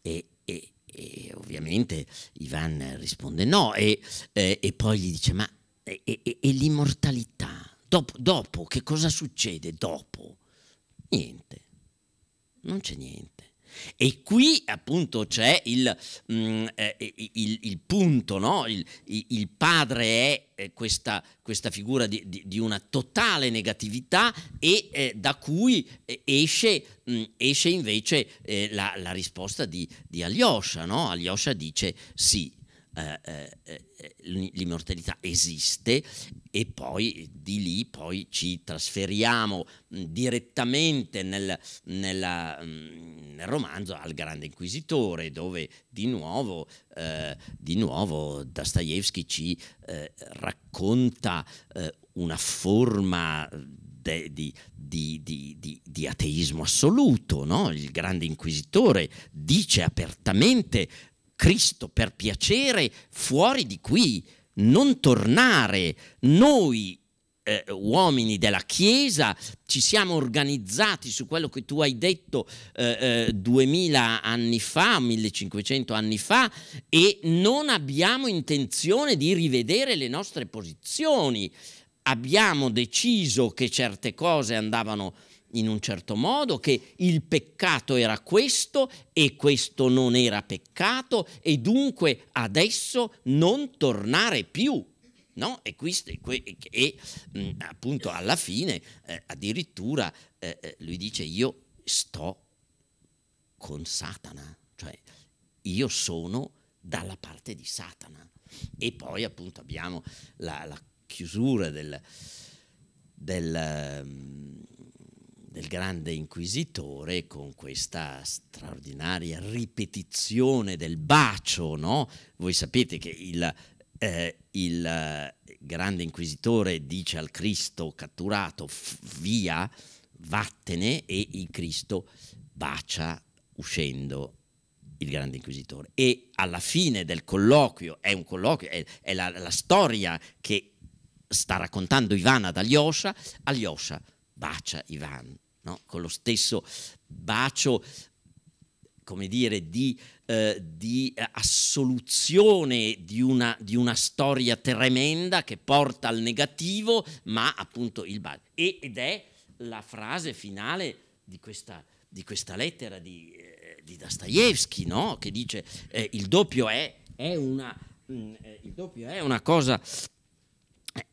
E, e, e ovviamente Ivan risponde no e, e poi gli dice ma e, l'immortalità? Dopo, dopo che cosa succede dopo? Niente, non c'è niente. E qui appunto c'è il, mm, eh, eh il, il punto, no? il, il, padre è eh, questa, questa, figura di, di, di, una totale negatività e eh, da cui eh, esce, mm, esce invece la, la, risposta di, di Alyosha. No? Alyosha dice sì, eh, eh, eh, l'immortalità esiste e poi di lì poi ci trasferiamo mm, direttamente nel, nella, mm, nel romanzo al Grande Inquisitore dove di nuovo, eh, di nuovo Dostoevsky ci eh, racconta eh, una forma di, di, di, di, ateismo assoluto. No? Il grande inquisitore dice apertamente Cristo, per piacere, fuori di qui, non tornare. Noi eh, uomini della Chiesa, ci siamo organizzati su quello che tu hai detto eh, eh, 2000 anni fa, 1500 anni fa e non abbiamo intenzione di rivedere le nostre posizioni. Abbiamo deciso che certe cose andavano in un certo modo, che il peccato era questo e questo non era peccato e dunque adesso non tornare più. No? E, questo, e, e mm, mh, appunto alla fine eh, addirittura eh, eh, lui dice io sto con Satana, cioè io sono dalla parte di Satana. E poi appunto abbiamo la, la chiusura del... del mm, del grande inquisitore con questa straordinaria ripetizione del bacio, no? Voi sapete che il, eh, il eh, grande inquisitore dice al Cristo catturato via, vattene e il Cristo bacia uscendo il grande inquisitore. E alla fine del colloquio, è un colloquio, è, è la, la, storia che sta raccontando Ivana ad Alyosha, Alyosha bacia Ivan no? con lo stesso bacio, come dire, di, eh, di eh, assoluzione di una, di una, storia tremenda che porta al negativo, ma appunto il bacio. ed è la frase finale di questa, di questa lettera di, eh, di Dostoevsky, no? che dice eh, il doppio è, è una, mm, eh, il doppio è una cosa,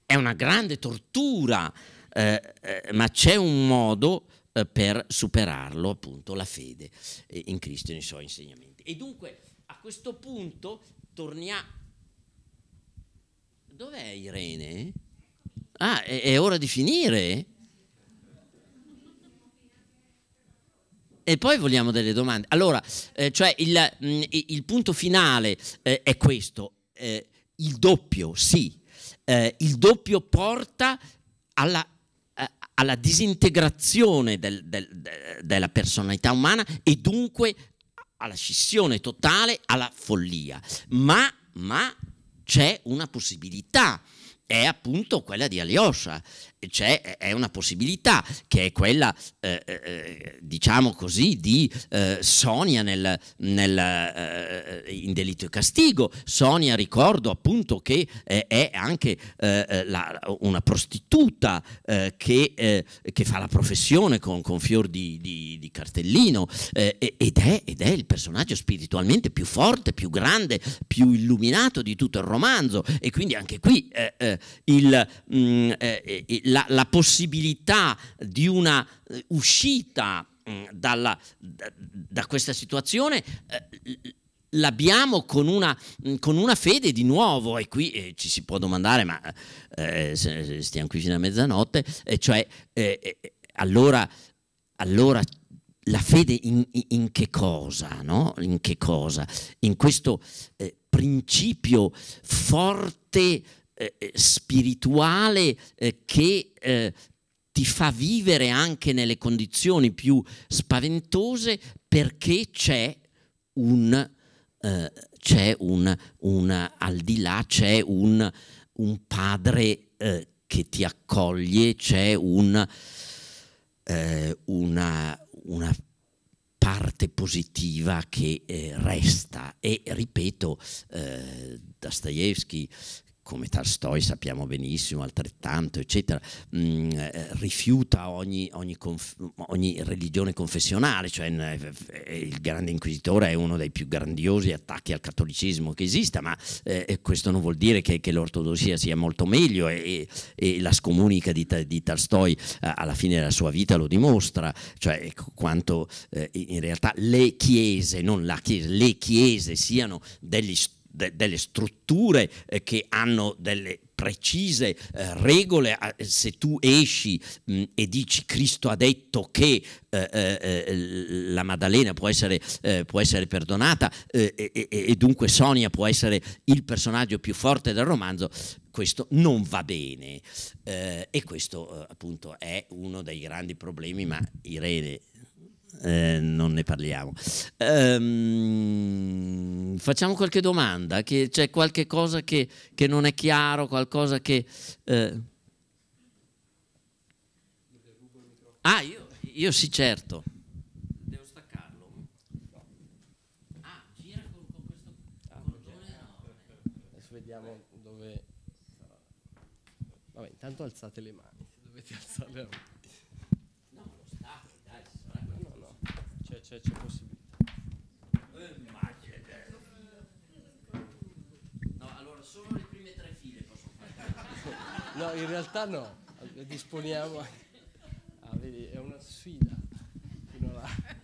è una grande tortura, eh, eh ma c'è un modo eh, per superarlo appunto la fede eh, in Cristo e nei suoi insegnamenti. E dunque a questo punto torniamo... Dov'è Irene? Ah, è, è ora di finire? E poi vogliamo delle domande. Allora, eh, cioè il, mh, mm, il, punto finale eh, è questo. Eh, il doppio, sì. Eh, il doppio porta alla alla disintegrazione del, del, de, della personalità umana e dunque alla scissione totale, alla follia. Ma, ma c'è una possibilità, è appunto quella di Alyosha, c'è è una possibilità che è quella, eh, eh, eh, diciamo così, di eh, Sonia nel, nel, eh, in delitto e castigo. Sonia, ricordo appunto che eh, è anche la, una prostituta che, che, fa la professione con, con fior di, di, di cartellino ed è, ed, è, il personaggio spiritualmente più forte, più grande, più illuminato di tutto il romanzo e quindi anche qui il, mh, mm, il la, la possibilità di una eh, uscita mm, dalla, da, da, questa situazione eh, l'abbiamo con una, mm, con una, fede di nuovo e qui eh, ci si può domandare ma eh, stiamo qui fino a mezzanotte e eh, cioè allora, allora la fede in, in che cosa no? in che cosa in questo principio forte eh, eh, spirituale eh, che eh, ti fa vivere anche nelle condizioni più spaventose perché c'è un, eh, c'è un, un al di là c'è un, un padre che ti accoglie, c'è un, una, una parte positiva che eh, resta. E ripeto, eh, Dostoevsky, come Tolstoi sappiamo benissimo, altrettanto, eccetera, mh, mm, eh, rifiuta ogni, ogni, conf, ogni, religione confessionale, cioè eh, eh, il grande inquisitore è uno dei più grandiosi attacchi al cattolicismo che esista, ma eh, questo non vuol dire che, che l'ortodossia sia molto meglio e, e, la scomunica di, di Tolstoi alla fine della sua vita lo dimostra, cioè ecco, quanto eh, in realtà le chiese, non la chiesa, le chiese siano degli strumenti de delle strutture eh, che hanno delle precise eh, regole, ah, se tu esci mh, e dici Cristo ha detto che eh, eh, eh la Maddalena può essere, eh, può essere perdonata eh, e, e, dunque Sonia può essere il personaggio più forte del romanzo, questo non va bene e questo appunto è uno dei grandi problemi, ma Irene eh, non ne parliamo. Ehm, facciamo qualche domanda, che c'è qualche cosa che, che, non è chiaro, qualcosa che... Eh... Ah, io, io sì, certo. Devo staccarlo. Ah, gira con, questo Adesso vediamo dove... Vabbè, intanto alzate le mani, se dovete alzare le mani. se cioè, c'è possibilità. No, allora solo le prime tre file posso fare. no, in realtà no, disponiamo. Ah, vedi, è una sfida fino là.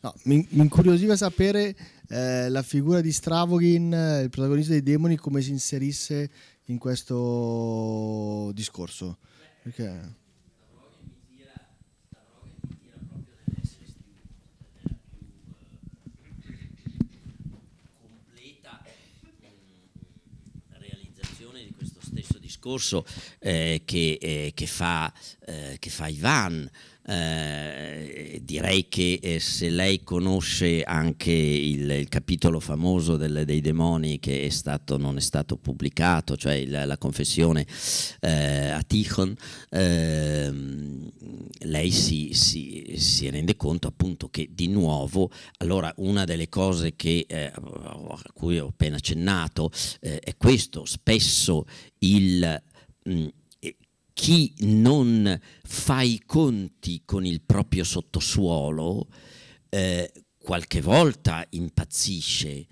No, mi, mi incuriosiva sapere eh, la figura di Stravogin, il protagonista dei demoni, come si inserisse in questo discorso. Perché... di questo stesso discorso eh, che, eh, che, fa eh, che fa Ivan. Eh, direi che eh, se lei conosce anche il, il capitolo famoso del, dei demoni che è stato, non è stato pubblicato, cioè il, la confessione eh, a Tichon, ehm, lei si, si, si, rende conto appunto che di nuovo, allora una delle cose che, eh, a cui ho appena accennato eh, è questo, spesso il... Mh, mm, chi non fa i conti con il proprio sottosuolo eh, qualche volta impazzisce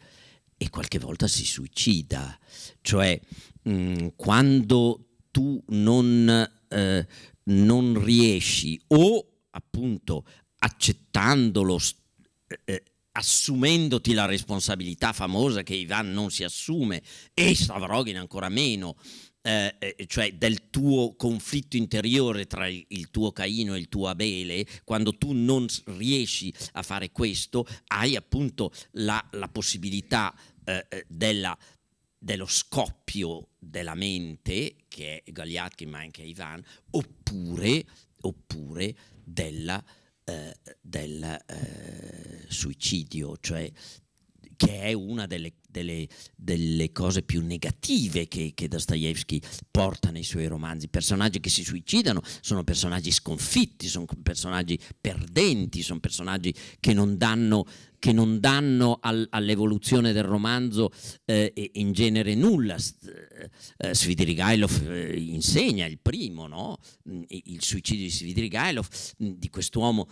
e qualche volta si suicida. Cioè, mh, mm, quando tu non, eh, non, riesci o appunto accettandolo, eh, assumendoti la responsabilità famosa che Ivan non si assume e Stavrogin ancora meno, eh, eh, cioè del tuo conflitto interiore tra il tuo Caino e il tuo Abele, quando tu non riesci a fare questo, hai appunto la, la possibilità eh, eh della, dello scoppio della mente, che è Goliatkin ma anche Ivan, oppure, oppure della, eh, del eh, suicidio, cioè che è una delle, delle, delle cose più negative che, che Dostoevsky porta nei suoi romanzi. Personaggi che si suicidano sono personaggi sconfitti, sono personaggi perdenti, sono personaggi che non danno, che non danno al, all'evoluzione del romanzo eh, in genere nulla. Eh, eh, Svidrigailov eh, insegna il primo, no? Mm, il suicidio di Svidrigailov, mm, di quest'uomo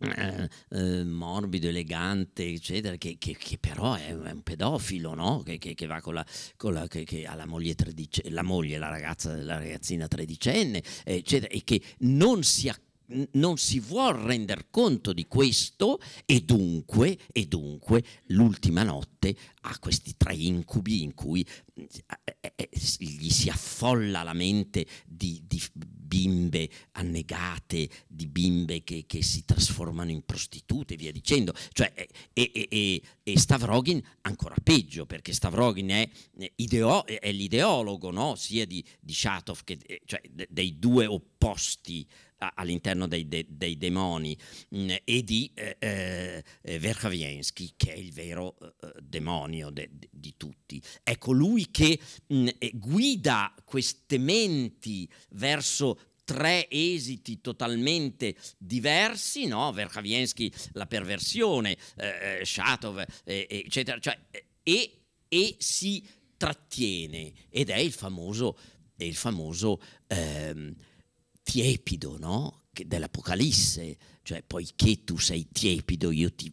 eh, eh, morbido, elegante, eccetera, che, che, che però è, un pedofilo, no? Che, che va con la, con la che, ha la moglie, tredice, la moglie, la ragazza, la ragazzina tredicenne, eccetera, e che non si accorge non si vuol rendere conto di questo e dunque, e dunque l'ultima notte ha questi tre incubi in cui eh, eh, eh, gli si affolla la mente di, di bimbe annegate, di bimbe che, che, si trasformano in prostitute e via dicendo. Cioè, e, e, e, Stavrogin ancora peggio, perché Stavrogin è, ideo, è l'ideologo no? sia di, di Shatov che cioè, dei due opposti all'interno dei, dei, dei demoni mh, mm, e di eh, eh, eh Verkhaviensky, che è il vero eh, eh, demonio de, de, di tutti. È colui ecco, che mh, mm, eh, guida queste menti verso tre esiti totalmente diversi, no? Verkhaviensky la perversione, eh, Shatov, eccetera, cioè, e, e, si trattiene ed è il famoso, è il famoso ehm, tiepido, no? dell'Apocalisse, cioè poiché tu sei tiepido io ti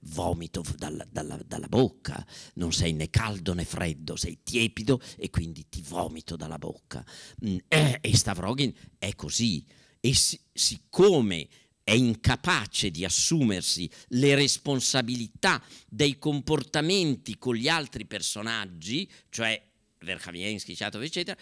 vomito dalla, dalla, dalla, bocca, non sei né caldo né freddo, sei tiepido e quindi ti vomito dalla bocca. Mm, eh, e, Stavrogin è così e si, siccome è incapace di assumersi le responsabilità dei comportamenti con gli altri personaggi, cioè Verkhaviensky, Chatov, eccetera,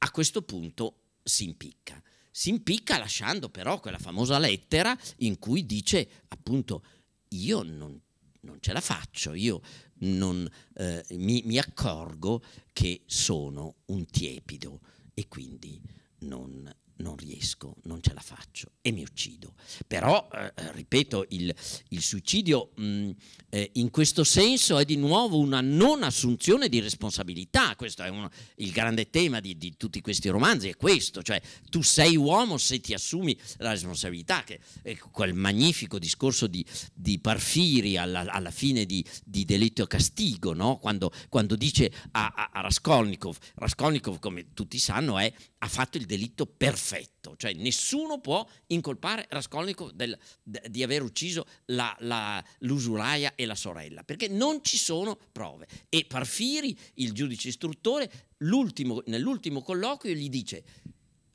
a questo punto si impicca. Si impicca lasciando però quella famosa lettera in cui dice appunto io non, non ce la faccio, io non, eh, mi, mi, accorgo che sono un tiepido e quindi non non riesco, non ce la faccio e mi uccido. Però, eh, eh, ripeto, il, il suicidio mh, eh, in questo senso è di nuovo una non assunzione di responsabilità, questo è uno, il grande tema di, di, tutti questi romanzi, è questo, cioè tu sei uomo se ti assumi la responsabilità, che ecco, quel magnifico discorso di, di Parfiri alla, alla fine di, di, Delitto e Castigo, no? quando, quando, dice a, a, a Raskolnikov, Raskolnikov come tutti sanno è, ha fatto il delitto perfetto, perfetto, cioè nessuno può incolpare Raskolnikov del, d- di aver ucciso la, la, l'usuraia e la sorella, perché non ci sono prove. E Parfiri, il giudice istruttore, nell'ultimo colloquio gli dice,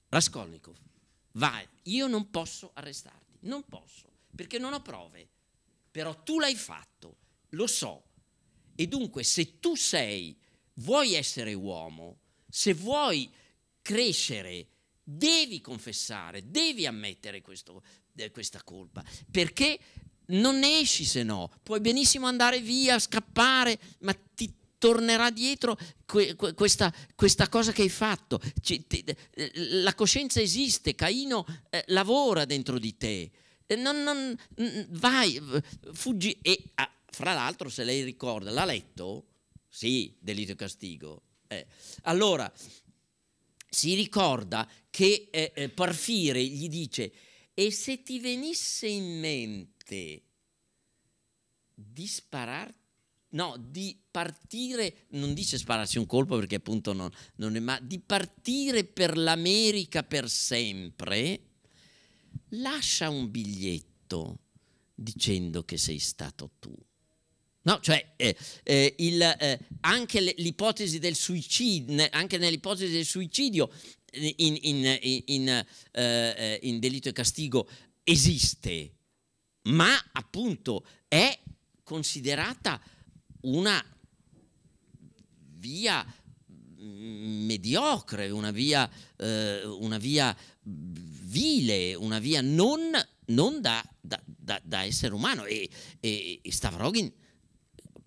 Raskolnikov, vai, io non posso arrestarti, non posso, perché non ho prove, però tu l'hai fatto, lo so. E dunque se tu sei, vuoi essere uomo, se vuoi crescere devi confessare, devi ammettere questo, eh, questa colpa, perché non esci se no, puoi benissimo andare via, scappare, ma ti tornerà dietro que, que, questa, questa, cosa che hai fatto. Ci, ti, eh, la coscienza esiste, Caino eh, lavora dentro di te. Eh, non, non, vai, fuggi. E ah, fra l'altro, se lei ricorda, l'ha letto? Sì, delitto e castigo. Eh. Allora, si ricorda che eh, eh, Porfire gli dice e se ti venisse in mente di spararti no, di partire, non dice spararsi un colpo perché appunto non, non, è, ma di partire per l'America per sempre, lascia un biglietto dicendo che sei stato tu. No, cioè eh, eh, il, eh, anche l'ipotesi del suicidio, anche nell'ipotesi del suicidio eh, in, in, in, eh, eh, in, delitto e castigo esiste, ma appunto è considerata una via mm, mediocre, una via, una via vile, una via non, non da, da, da, da, essere umano e, e, e Stavrogin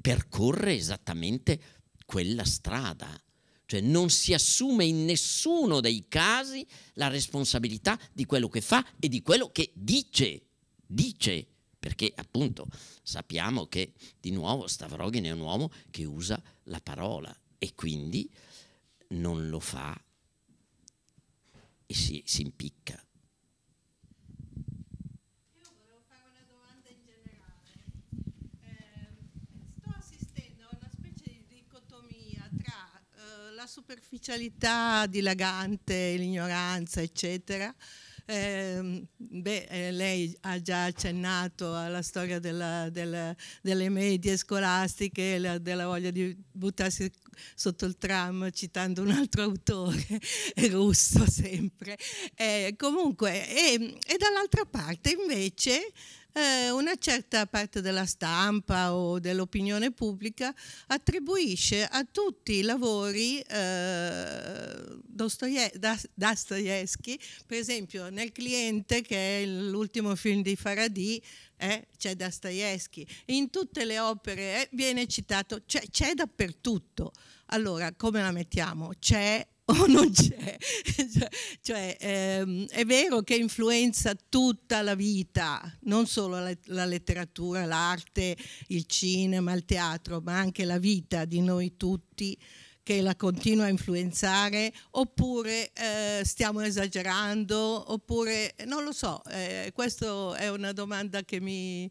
percorre esattamente quella strada. Cioè non si assume in nessuno dei casi la responsabilità di quello che fa e di quello che dice. Dice, perché appunto sappiamo che di nuovo Stavrogin è un uomo che usa la parola e quindi non lo fa e si, si impicca. superficialità dilagante, l'ignoranza, eccetera. Eh, beh, eh, lei ha già accennato alla storia della, della, delle medie scolastiche, la, della voglia di buttarsi sotto il tram citando un altro autore russo sempre. Eh, comunque, e, ehm, e dall'altra parte invece eh, una certa parte della stampa o dell'opinione pubblica attribuisce a tutti i lavori eh, Dostoevsky, per esempio nel Cliente che è l'ultimo film di Faradì, eh, c'è Dostoevsky, in tutte le opere eh, viene citato, c'è dappertutto. Allora, come la mettiamo? C'è o non c'è. Cioè, cioè, ehm, è vero che influenza tutta la vita, non solo la, la, letteratura, l'arte, il cinema, il teatro, ma anche la vita di noi tutti che la continua a influenzare, oppure eh, stiamo esagerando, oppure non lo so, eh, questa è una domanda che mi,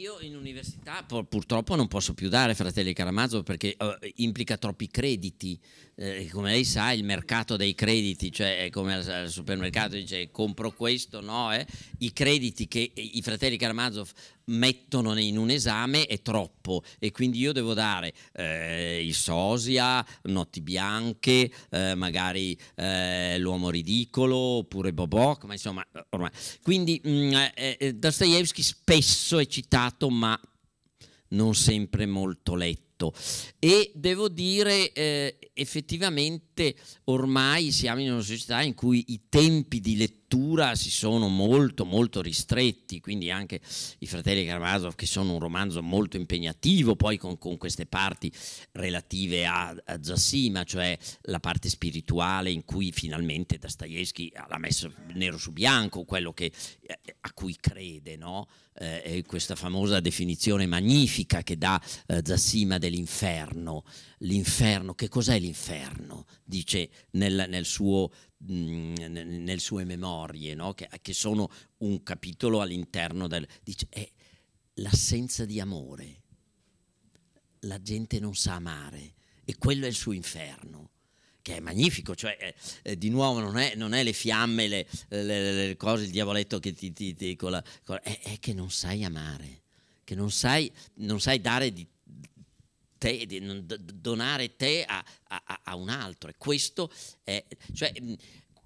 io in università purtroppo non posso più dare Fratelli Caramazzo perché eh, implica troppi crediti. Eh, come lei sa, il mercato dei crediti, cioè come al, supermercato dice compro questo, no? Eh? I crediti che i Fratelli Caramazzo mettono in un esame è troppo e quindi io devo dare eh, il sosia, notti bianche, eh, magari eh, l'uomo ridicolo oppure Boboc, ma insomma ormai. Quindi mh, mm, eh, eh, Dostoevsky spesso è citato ma non sempre molto letto. E devo dire, eh, effettivamente, ormai siamo in una società in cui i tempi di lettura scrittura si sono molto molto ristretti, quindi anche i fratelli Karamazov che sono un romanzo molto impegnativo, poi con, con queste parti relative a, a Zassima, cioè la parte spirituale in cui finalmente Dostoevsky l'ha messo nero su bianco, quello che, eh, a cui crede, no? eh, questa famosa definizione magnifica che dà eh, Zassima dell'inferno l'inferno, che cos'è l'inferno? Dice nel, nel suo mm, nelle sue memorie, no? che, che, sono un capitolo all'interno del... Dice, è eh, l'assenza di amore. La gente non sa amare e quello è il suo inferno, che è magnifico, cioè eh, eh di nuovo non è, non è le fiamme, le, le, le, cose, il diavoletto che ti... dico, la, con è, è, che non sai amare, che non sai, non sai dare di te, di donare te a, a, a, un altro. E questo è... Cioè,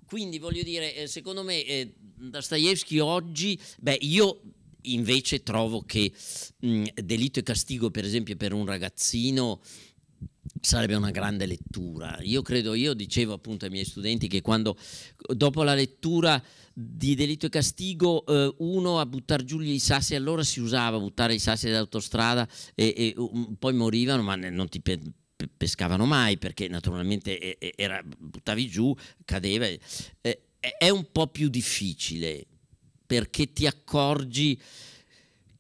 quindi voglio dire, eh, secondo me eh, Dostoevsky oggi, beh, io invece trovo che mh, Delitto e Castigo, per esempio, per un ragazzino sarebbe una grande lettura. Io credo, io dicevo appunto ai miei studenti che quando dopo la lettura di Delitto e Castigo eh, uno a buttare giù i sassi, allora si usava buttare i sassi dell'autostrada e, e um, poi morivano, ma non ti pe pescavano mai perché naturalmente era, buttavi giù, cadeva. Eh, è un po' più difficile perché ti accorgi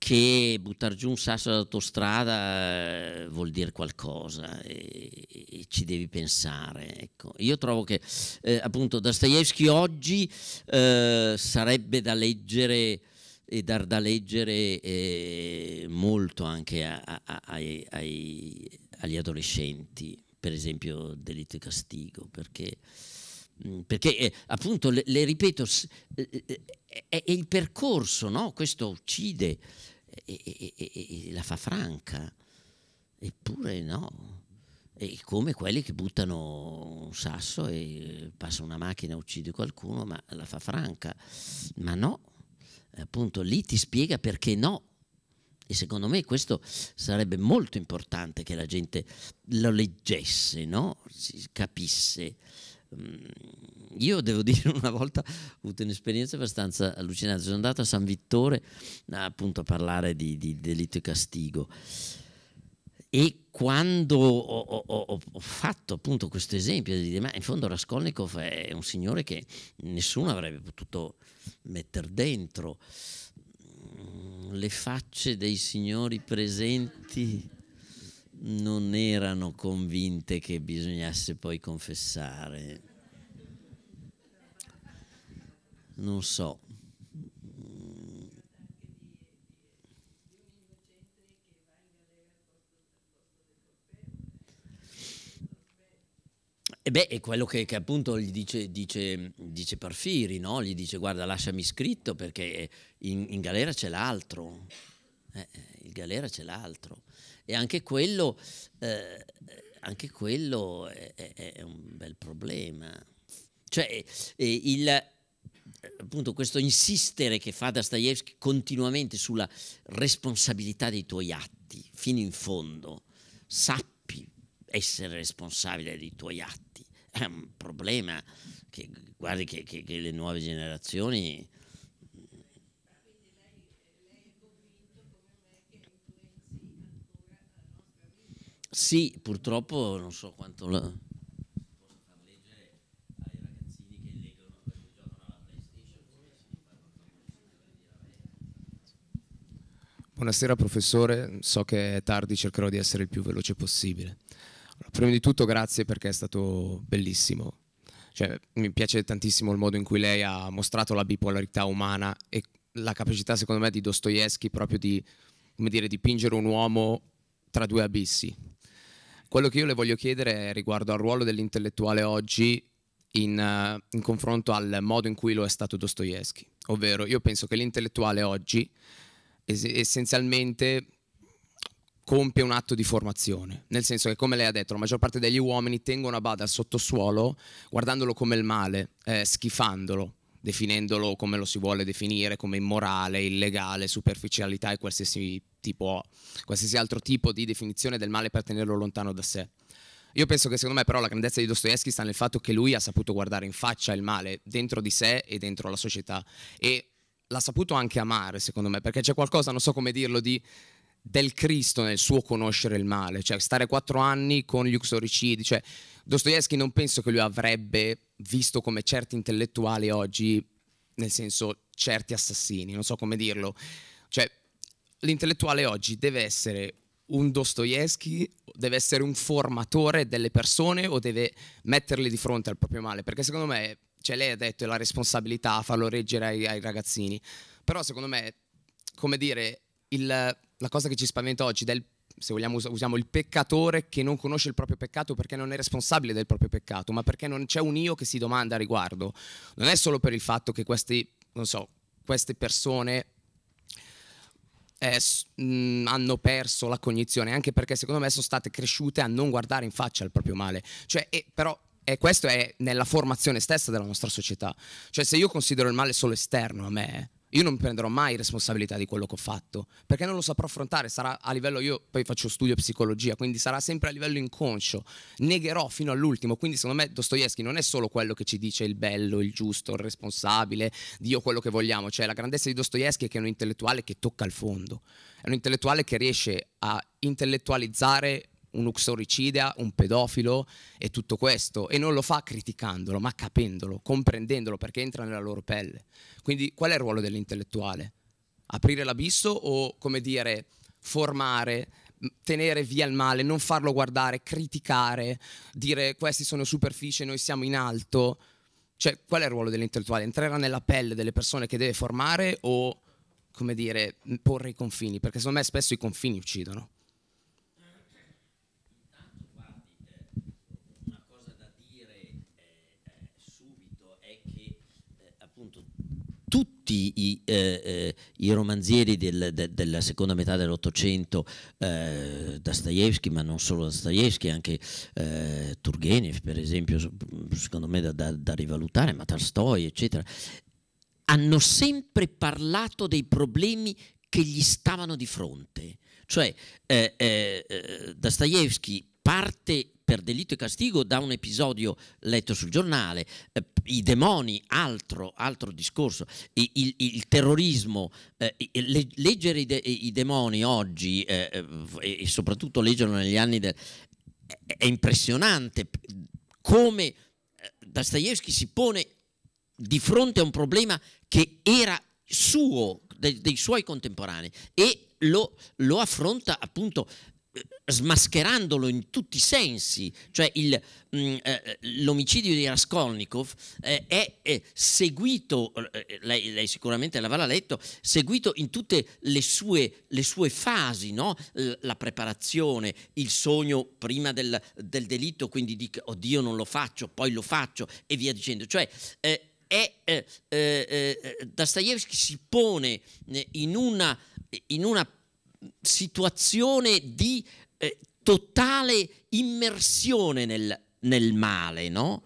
che buttare giù un sasso d'autostrada eh, vuol dire qualcosa e, e ci devi pensare. Ecco. Io trovo che eh, appunto Dostoevsky oggi eh, sarebbe da leggere e dar da leggere eh, molto anche a, a, ai, ai, agli adolescenti, per esempio Delitto e Castigo, perché mm, perché eh, appunto le, le ripeto s- eh, eh, è, il percorso no? questo uccide e, e, e la fa franca, eppure no. È come quelli che buttano un sasso e passa una macchina, e uccide qualcuno, ma la fa franca. Ma no, appunto lì ti spiega perché no. E secondo me questo sarebbe molto importante che la gente lo leggesse, no? si capisse. Ehm, io devo dire una volta ho avuto un'esperienza abbastanza allucinante, sono andato a San Vittore appunto a parlare di, di delitto e castigo e quando ho, ho, ho fatto appunto questo esempio di ma in fondo Raskolnikov è un signore che nessuno avrebbe potuto mettere dentro mm, le facce dei signori presenti non erano convinte che bisognasse poi confessare. Non so. E beh, è quello che, che appunto gli dice, dice, dice Parfiri, no? Gli dice guarda lasciami scritto perché in, in galera c'è l'altro. Eh, eh in galera c'è l'altro. E anche quello, eh, anche quello è, è, un bel problema. Cioè, eh, il, appunto questo insistere che fa Dostoevsky continuamente sulla responsabilità dei tuoi atti, fino in fondo, sappi essere responsabile dei tuoi atti, è un problema che, guardi, che, che, che le nuove generazioni Sì, purtroppo non so quanto la... Buonasera professore, so che è tardi, cercherò di essere il più veloce possibile. Allora, prima di tutto grazie perché è stato bellissimo. Cioè, mi piace tantissimo il modo in cui lei ha mostrato la bipolarità umana e la capacità, secondo me, di Dostoevsky proprio di, come dire, dipingere un uomo tra due abissi, quello che io le voglio chiedere è riguardo al ruolo dell'intellettuale oggi in, eh, in confronto al modo in cui lo è stato Dostoevsky. Ovvero, io penso che l'intellettuale oggi es- essenzialmente compie un atto di formazione, nel senso che come lei ha detto la maggior parte degli uomini tengono a bada il sottosuolo guardandolo come il male, eh, schifandolo, definendolo come lo si vuole definire, come immorale, illegale, superficialità e qualsiasi tipo qualsiasi altro tipo di definizione del male per tenerlo lontano da sé. Io penso che secondo me però la grandezza di Dostoevsky sta nel fatto che lui ha saputo guardare in faccia il male dentro di sé e dentro la società e l'ha saputo anche amare secondo me perché c'è qualcosa, non so come dirlo, di del Cristo nel suo conoscere il male, cioè stare quattro anni con gli uxoricidi, cioè Dostoevsky non penso che lui avrebbe visto come certi intellettuali oggi, nel senso certi assassini, non so come dirlo, cioè l'intellettuale oggi deve essere un Dostoevsky, deve essere un formatore delle persone o deve metterle di fronte al proprio male? Perché secondo me, cioè lei ha detto, è la responsabilità farlo reggere ai, ai ragazzini, però secondo me, come dire, il, la cosa che ci spaventa oggi del se vogliamo usiamo il peccatore che non conosce il proprio peccato perché non è responsabile del proprio peccato, ma perché non c'è un io che si domanda a riguardo. Non è solo per il fatto che questi, so, queste persone eh, mh, hanno perso la cognizione, anche perché secondo me sono state cresciute a non guardare in faccia il proprio male. Cioè, e, però e questo è nella formazione stessa della nostra società. Cioè, se io considero il male solo esterno a me, io non prenderò mai responsabilità di quello che ho fatto, perché non lo saprò affrontare, sarà a livello, io poi faccio studio psicologia, quindi sarà sempre a livello inconscio, negherò fino all'ultimo, quindi secondo me Dostoevsky non è solo quello che ci dice il bello, il giusto, il responsabile, Dio quello che vogliamo, cioè la grandezza di Dostoevsky è che è un intellettuale che tocca il fondo, è un intellettuale che riesce a intellettualizzare un uxoricida, un pedofilo e tutto questo. E non lo fa criticandolo, ma capendolo, comprendendolo, perché entra nella loro pelle. Quindi qual è il ruolo dell'intellettuale? Aprire l'abisso o, come dire, formare, tenere via il male, non farlo guardare, criticare, dire questi sono superficie, noi siamo in alto. Cioè, qual è il ruolo dell'intellettuale? Entrerà nella pelle delle persone che deve formare o, come dire, porre i confini? Perché secondo me spesso i confini uccidono. tutti i, eh, eh, i romanzieri del, de, della seconda metà dell'Ottocento, eh, Dostoevsky, ma non solo Dostoevsky, anche eh, Turgenev, per esempio, secondo me da, da, da rivalutare, ma Tolstoi, eccetera, hanno sempre parlato dei problemi che gli stavano di fronte. Cioè, eh, eh, eh Dostoevsky parte per delitto e castigo da un episodio letto sul giornale, eh, i demoni, altro, altro discorso, il, il, il terrorismo, eh, le, leggere i, de, i, demoni oggi eh, eh e soprattutto leggerlo negli anni del... è impressionante come eh, Dostoevsky si pone di fronte a un problema che era suo, dei, dei suoi contemporanei e lo, lo affronta appunto smascherandolo in tutti i sensi, cioè il, mh, mm, eh, l'omicidio di Raskolnikov eh, è, è, seguito, eh, lei, lei, sicuramente l'avrà letto, seguito in tutte le sue, le sue fasi, no? la preparazione, il sogno prima del, del delitto, quindi dico oddio non lo faccio, poi lo faccio e via dicendo, cioè eh, è, eh, eh, Dostoevsky si pone in una, in una situazione di eh, totale immersione nel, nel male, no?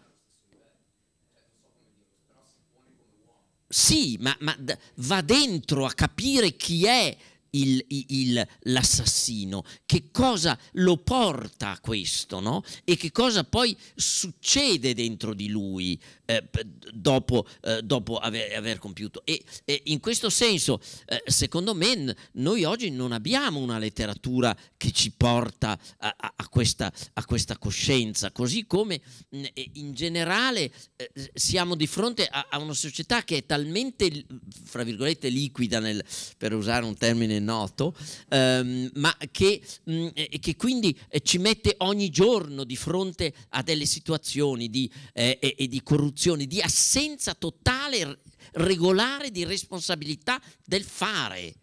Sì, ma, ma va dentro a capire chi è il, il, l'assassino, che cosa lo porta a questo, no? E che cosa poi succede dentro di lui eh, dopo, eh, dopo aver, aver, compiuto. E, e in questo senso, eh, secondo me, noi oggi non abbiamo una letteratura che ci porta a, a, a, questa, a questa, coscienza, così come mh, in generale eh, siamo di fronte a, una società che è talmente, fra virgolette, liquida, nel, per usare un termine noto, ehm, ma che, mh, che quindi eh, ci mette ogni giorno di fronte a delle situazioni di, eh, e di corruzione condizioni di assenza totale, regolare di responsabilità del fare.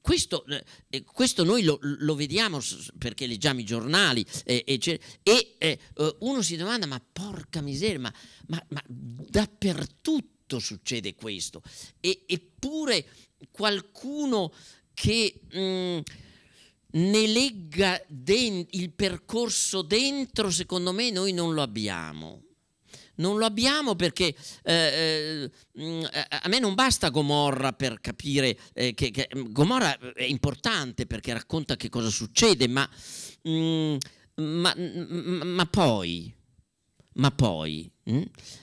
Questo, eh, eh, questo, noi lo, lo, vediamo perché leggiamo i giornali eh, e, eh, uno si domanda ma porca miseria, ma, ma, ma dappertutto succede questo. E, eppure qualcuno che mh, mm, ne legga il percorso dentro, secondo me noi non lo abbiamo non lo abbiamo perché eh, eh, mm, a me non basta Gomorra per capire eh, che, che, mm, Gomorra eh, è importante perché racconta che cosa succede, ma, mh, mm, ma, mh, ma poi ma poi, mh?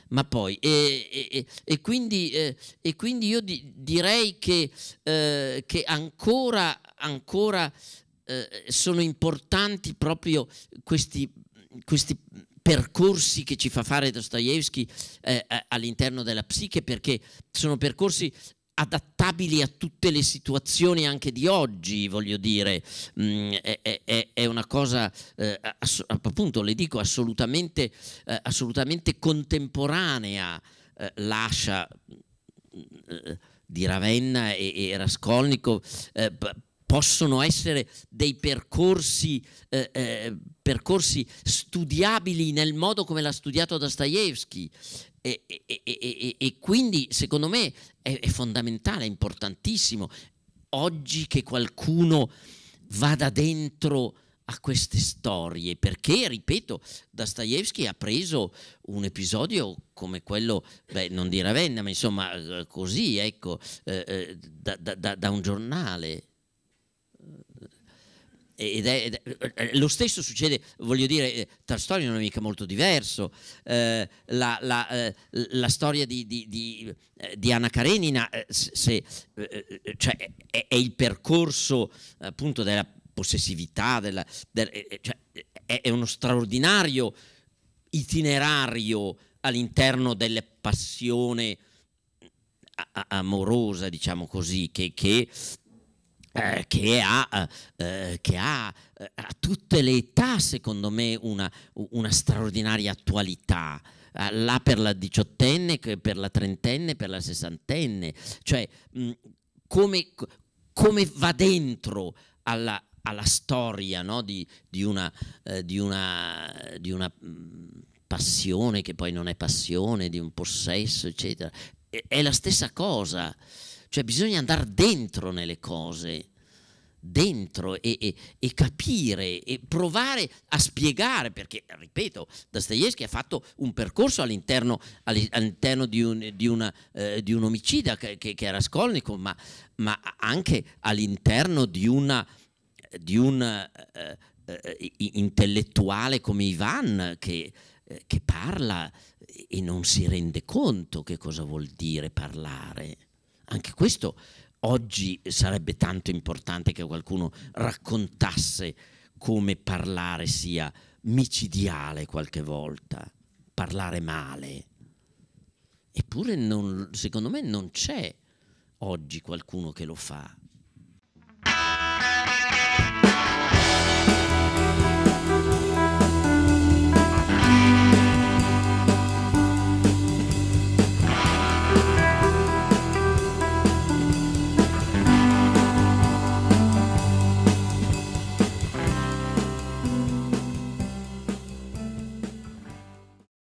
ma poi, e, e, e, quindi, eh, e quindi, io di, direi che, eh, che, ancora, ancora eh, sono importanti proprio questi, questi percorsi che ci fa fare Dostoevsky eh, all'interno della psiche perché sono percorsi adattabili a tutte le situazioni anche di oggi, voglio dire, mm, è, è, è, una cosa, eh, ass- appunto, le dico, assolutamente, eh, assolutamente contemporanea, eh, lascia mm, eh, di Ravenna e, e Raskolnikov eh, possono essere dei percorsi eh, eh, percorsi studiabili nel modo come l'ha studiato Dostoevsky. E, e, e, e, quindi secondo me è, è fondamentale, è importantissimo oggi che qualcuno vada dentro a queste storie, perché, ripeto, Dostoevsky ha preso un episodio come quello, beh, non di Ravenna, ma insomma eh, così, ecco, eh, eh da, da, da un giornale, ed è, ed è, eh, eh, lo stesso succede, voglio dire, eh, Tolstoi non è mica molto diverso. Eh, la, la, eh, la, storia di, di, di, di Anna Karenina se, cioè, è, è, il percorso appunto della possessività, della, del, cioè, è, uno straordinario itinerario all'interno della passione amorosa, diciamo così, che, che eh, eh. che, ha, eh, eh che ha, a tutte le età, secondo me, una, una straordinaria attualità là per la diciottenne, per la trentenne, per la sessantenne, cioè come, come, va dentro alla, alla storia no? di, di, una, eh, di una, di una passione che poi non è passione, di un possesso, eccetera. E, è la stessa cosa. Cioè bisogna andare dentro nelle cose, dentro e, e, e, capire e provare a spiegare, perché, ripeto, Dostoevsky ha fatto un percorso all'interno, all'interno di, un, di, una, eh, di, un, omicida che, che, che era Skolnikov, ma, ma, anche all'interno di, una, di un eh, eh, intellettuale come Ivan che, eh, che parla e non si rende conto che cosa vuol dire parlare. Anche questo oggi sarebbe tanto importante che qualcuno raccontasse come parlare sia micidiale qualche volta, parlare male. Eppure non, secondo me non c'è oggi qualcuno che lo fa. Ah!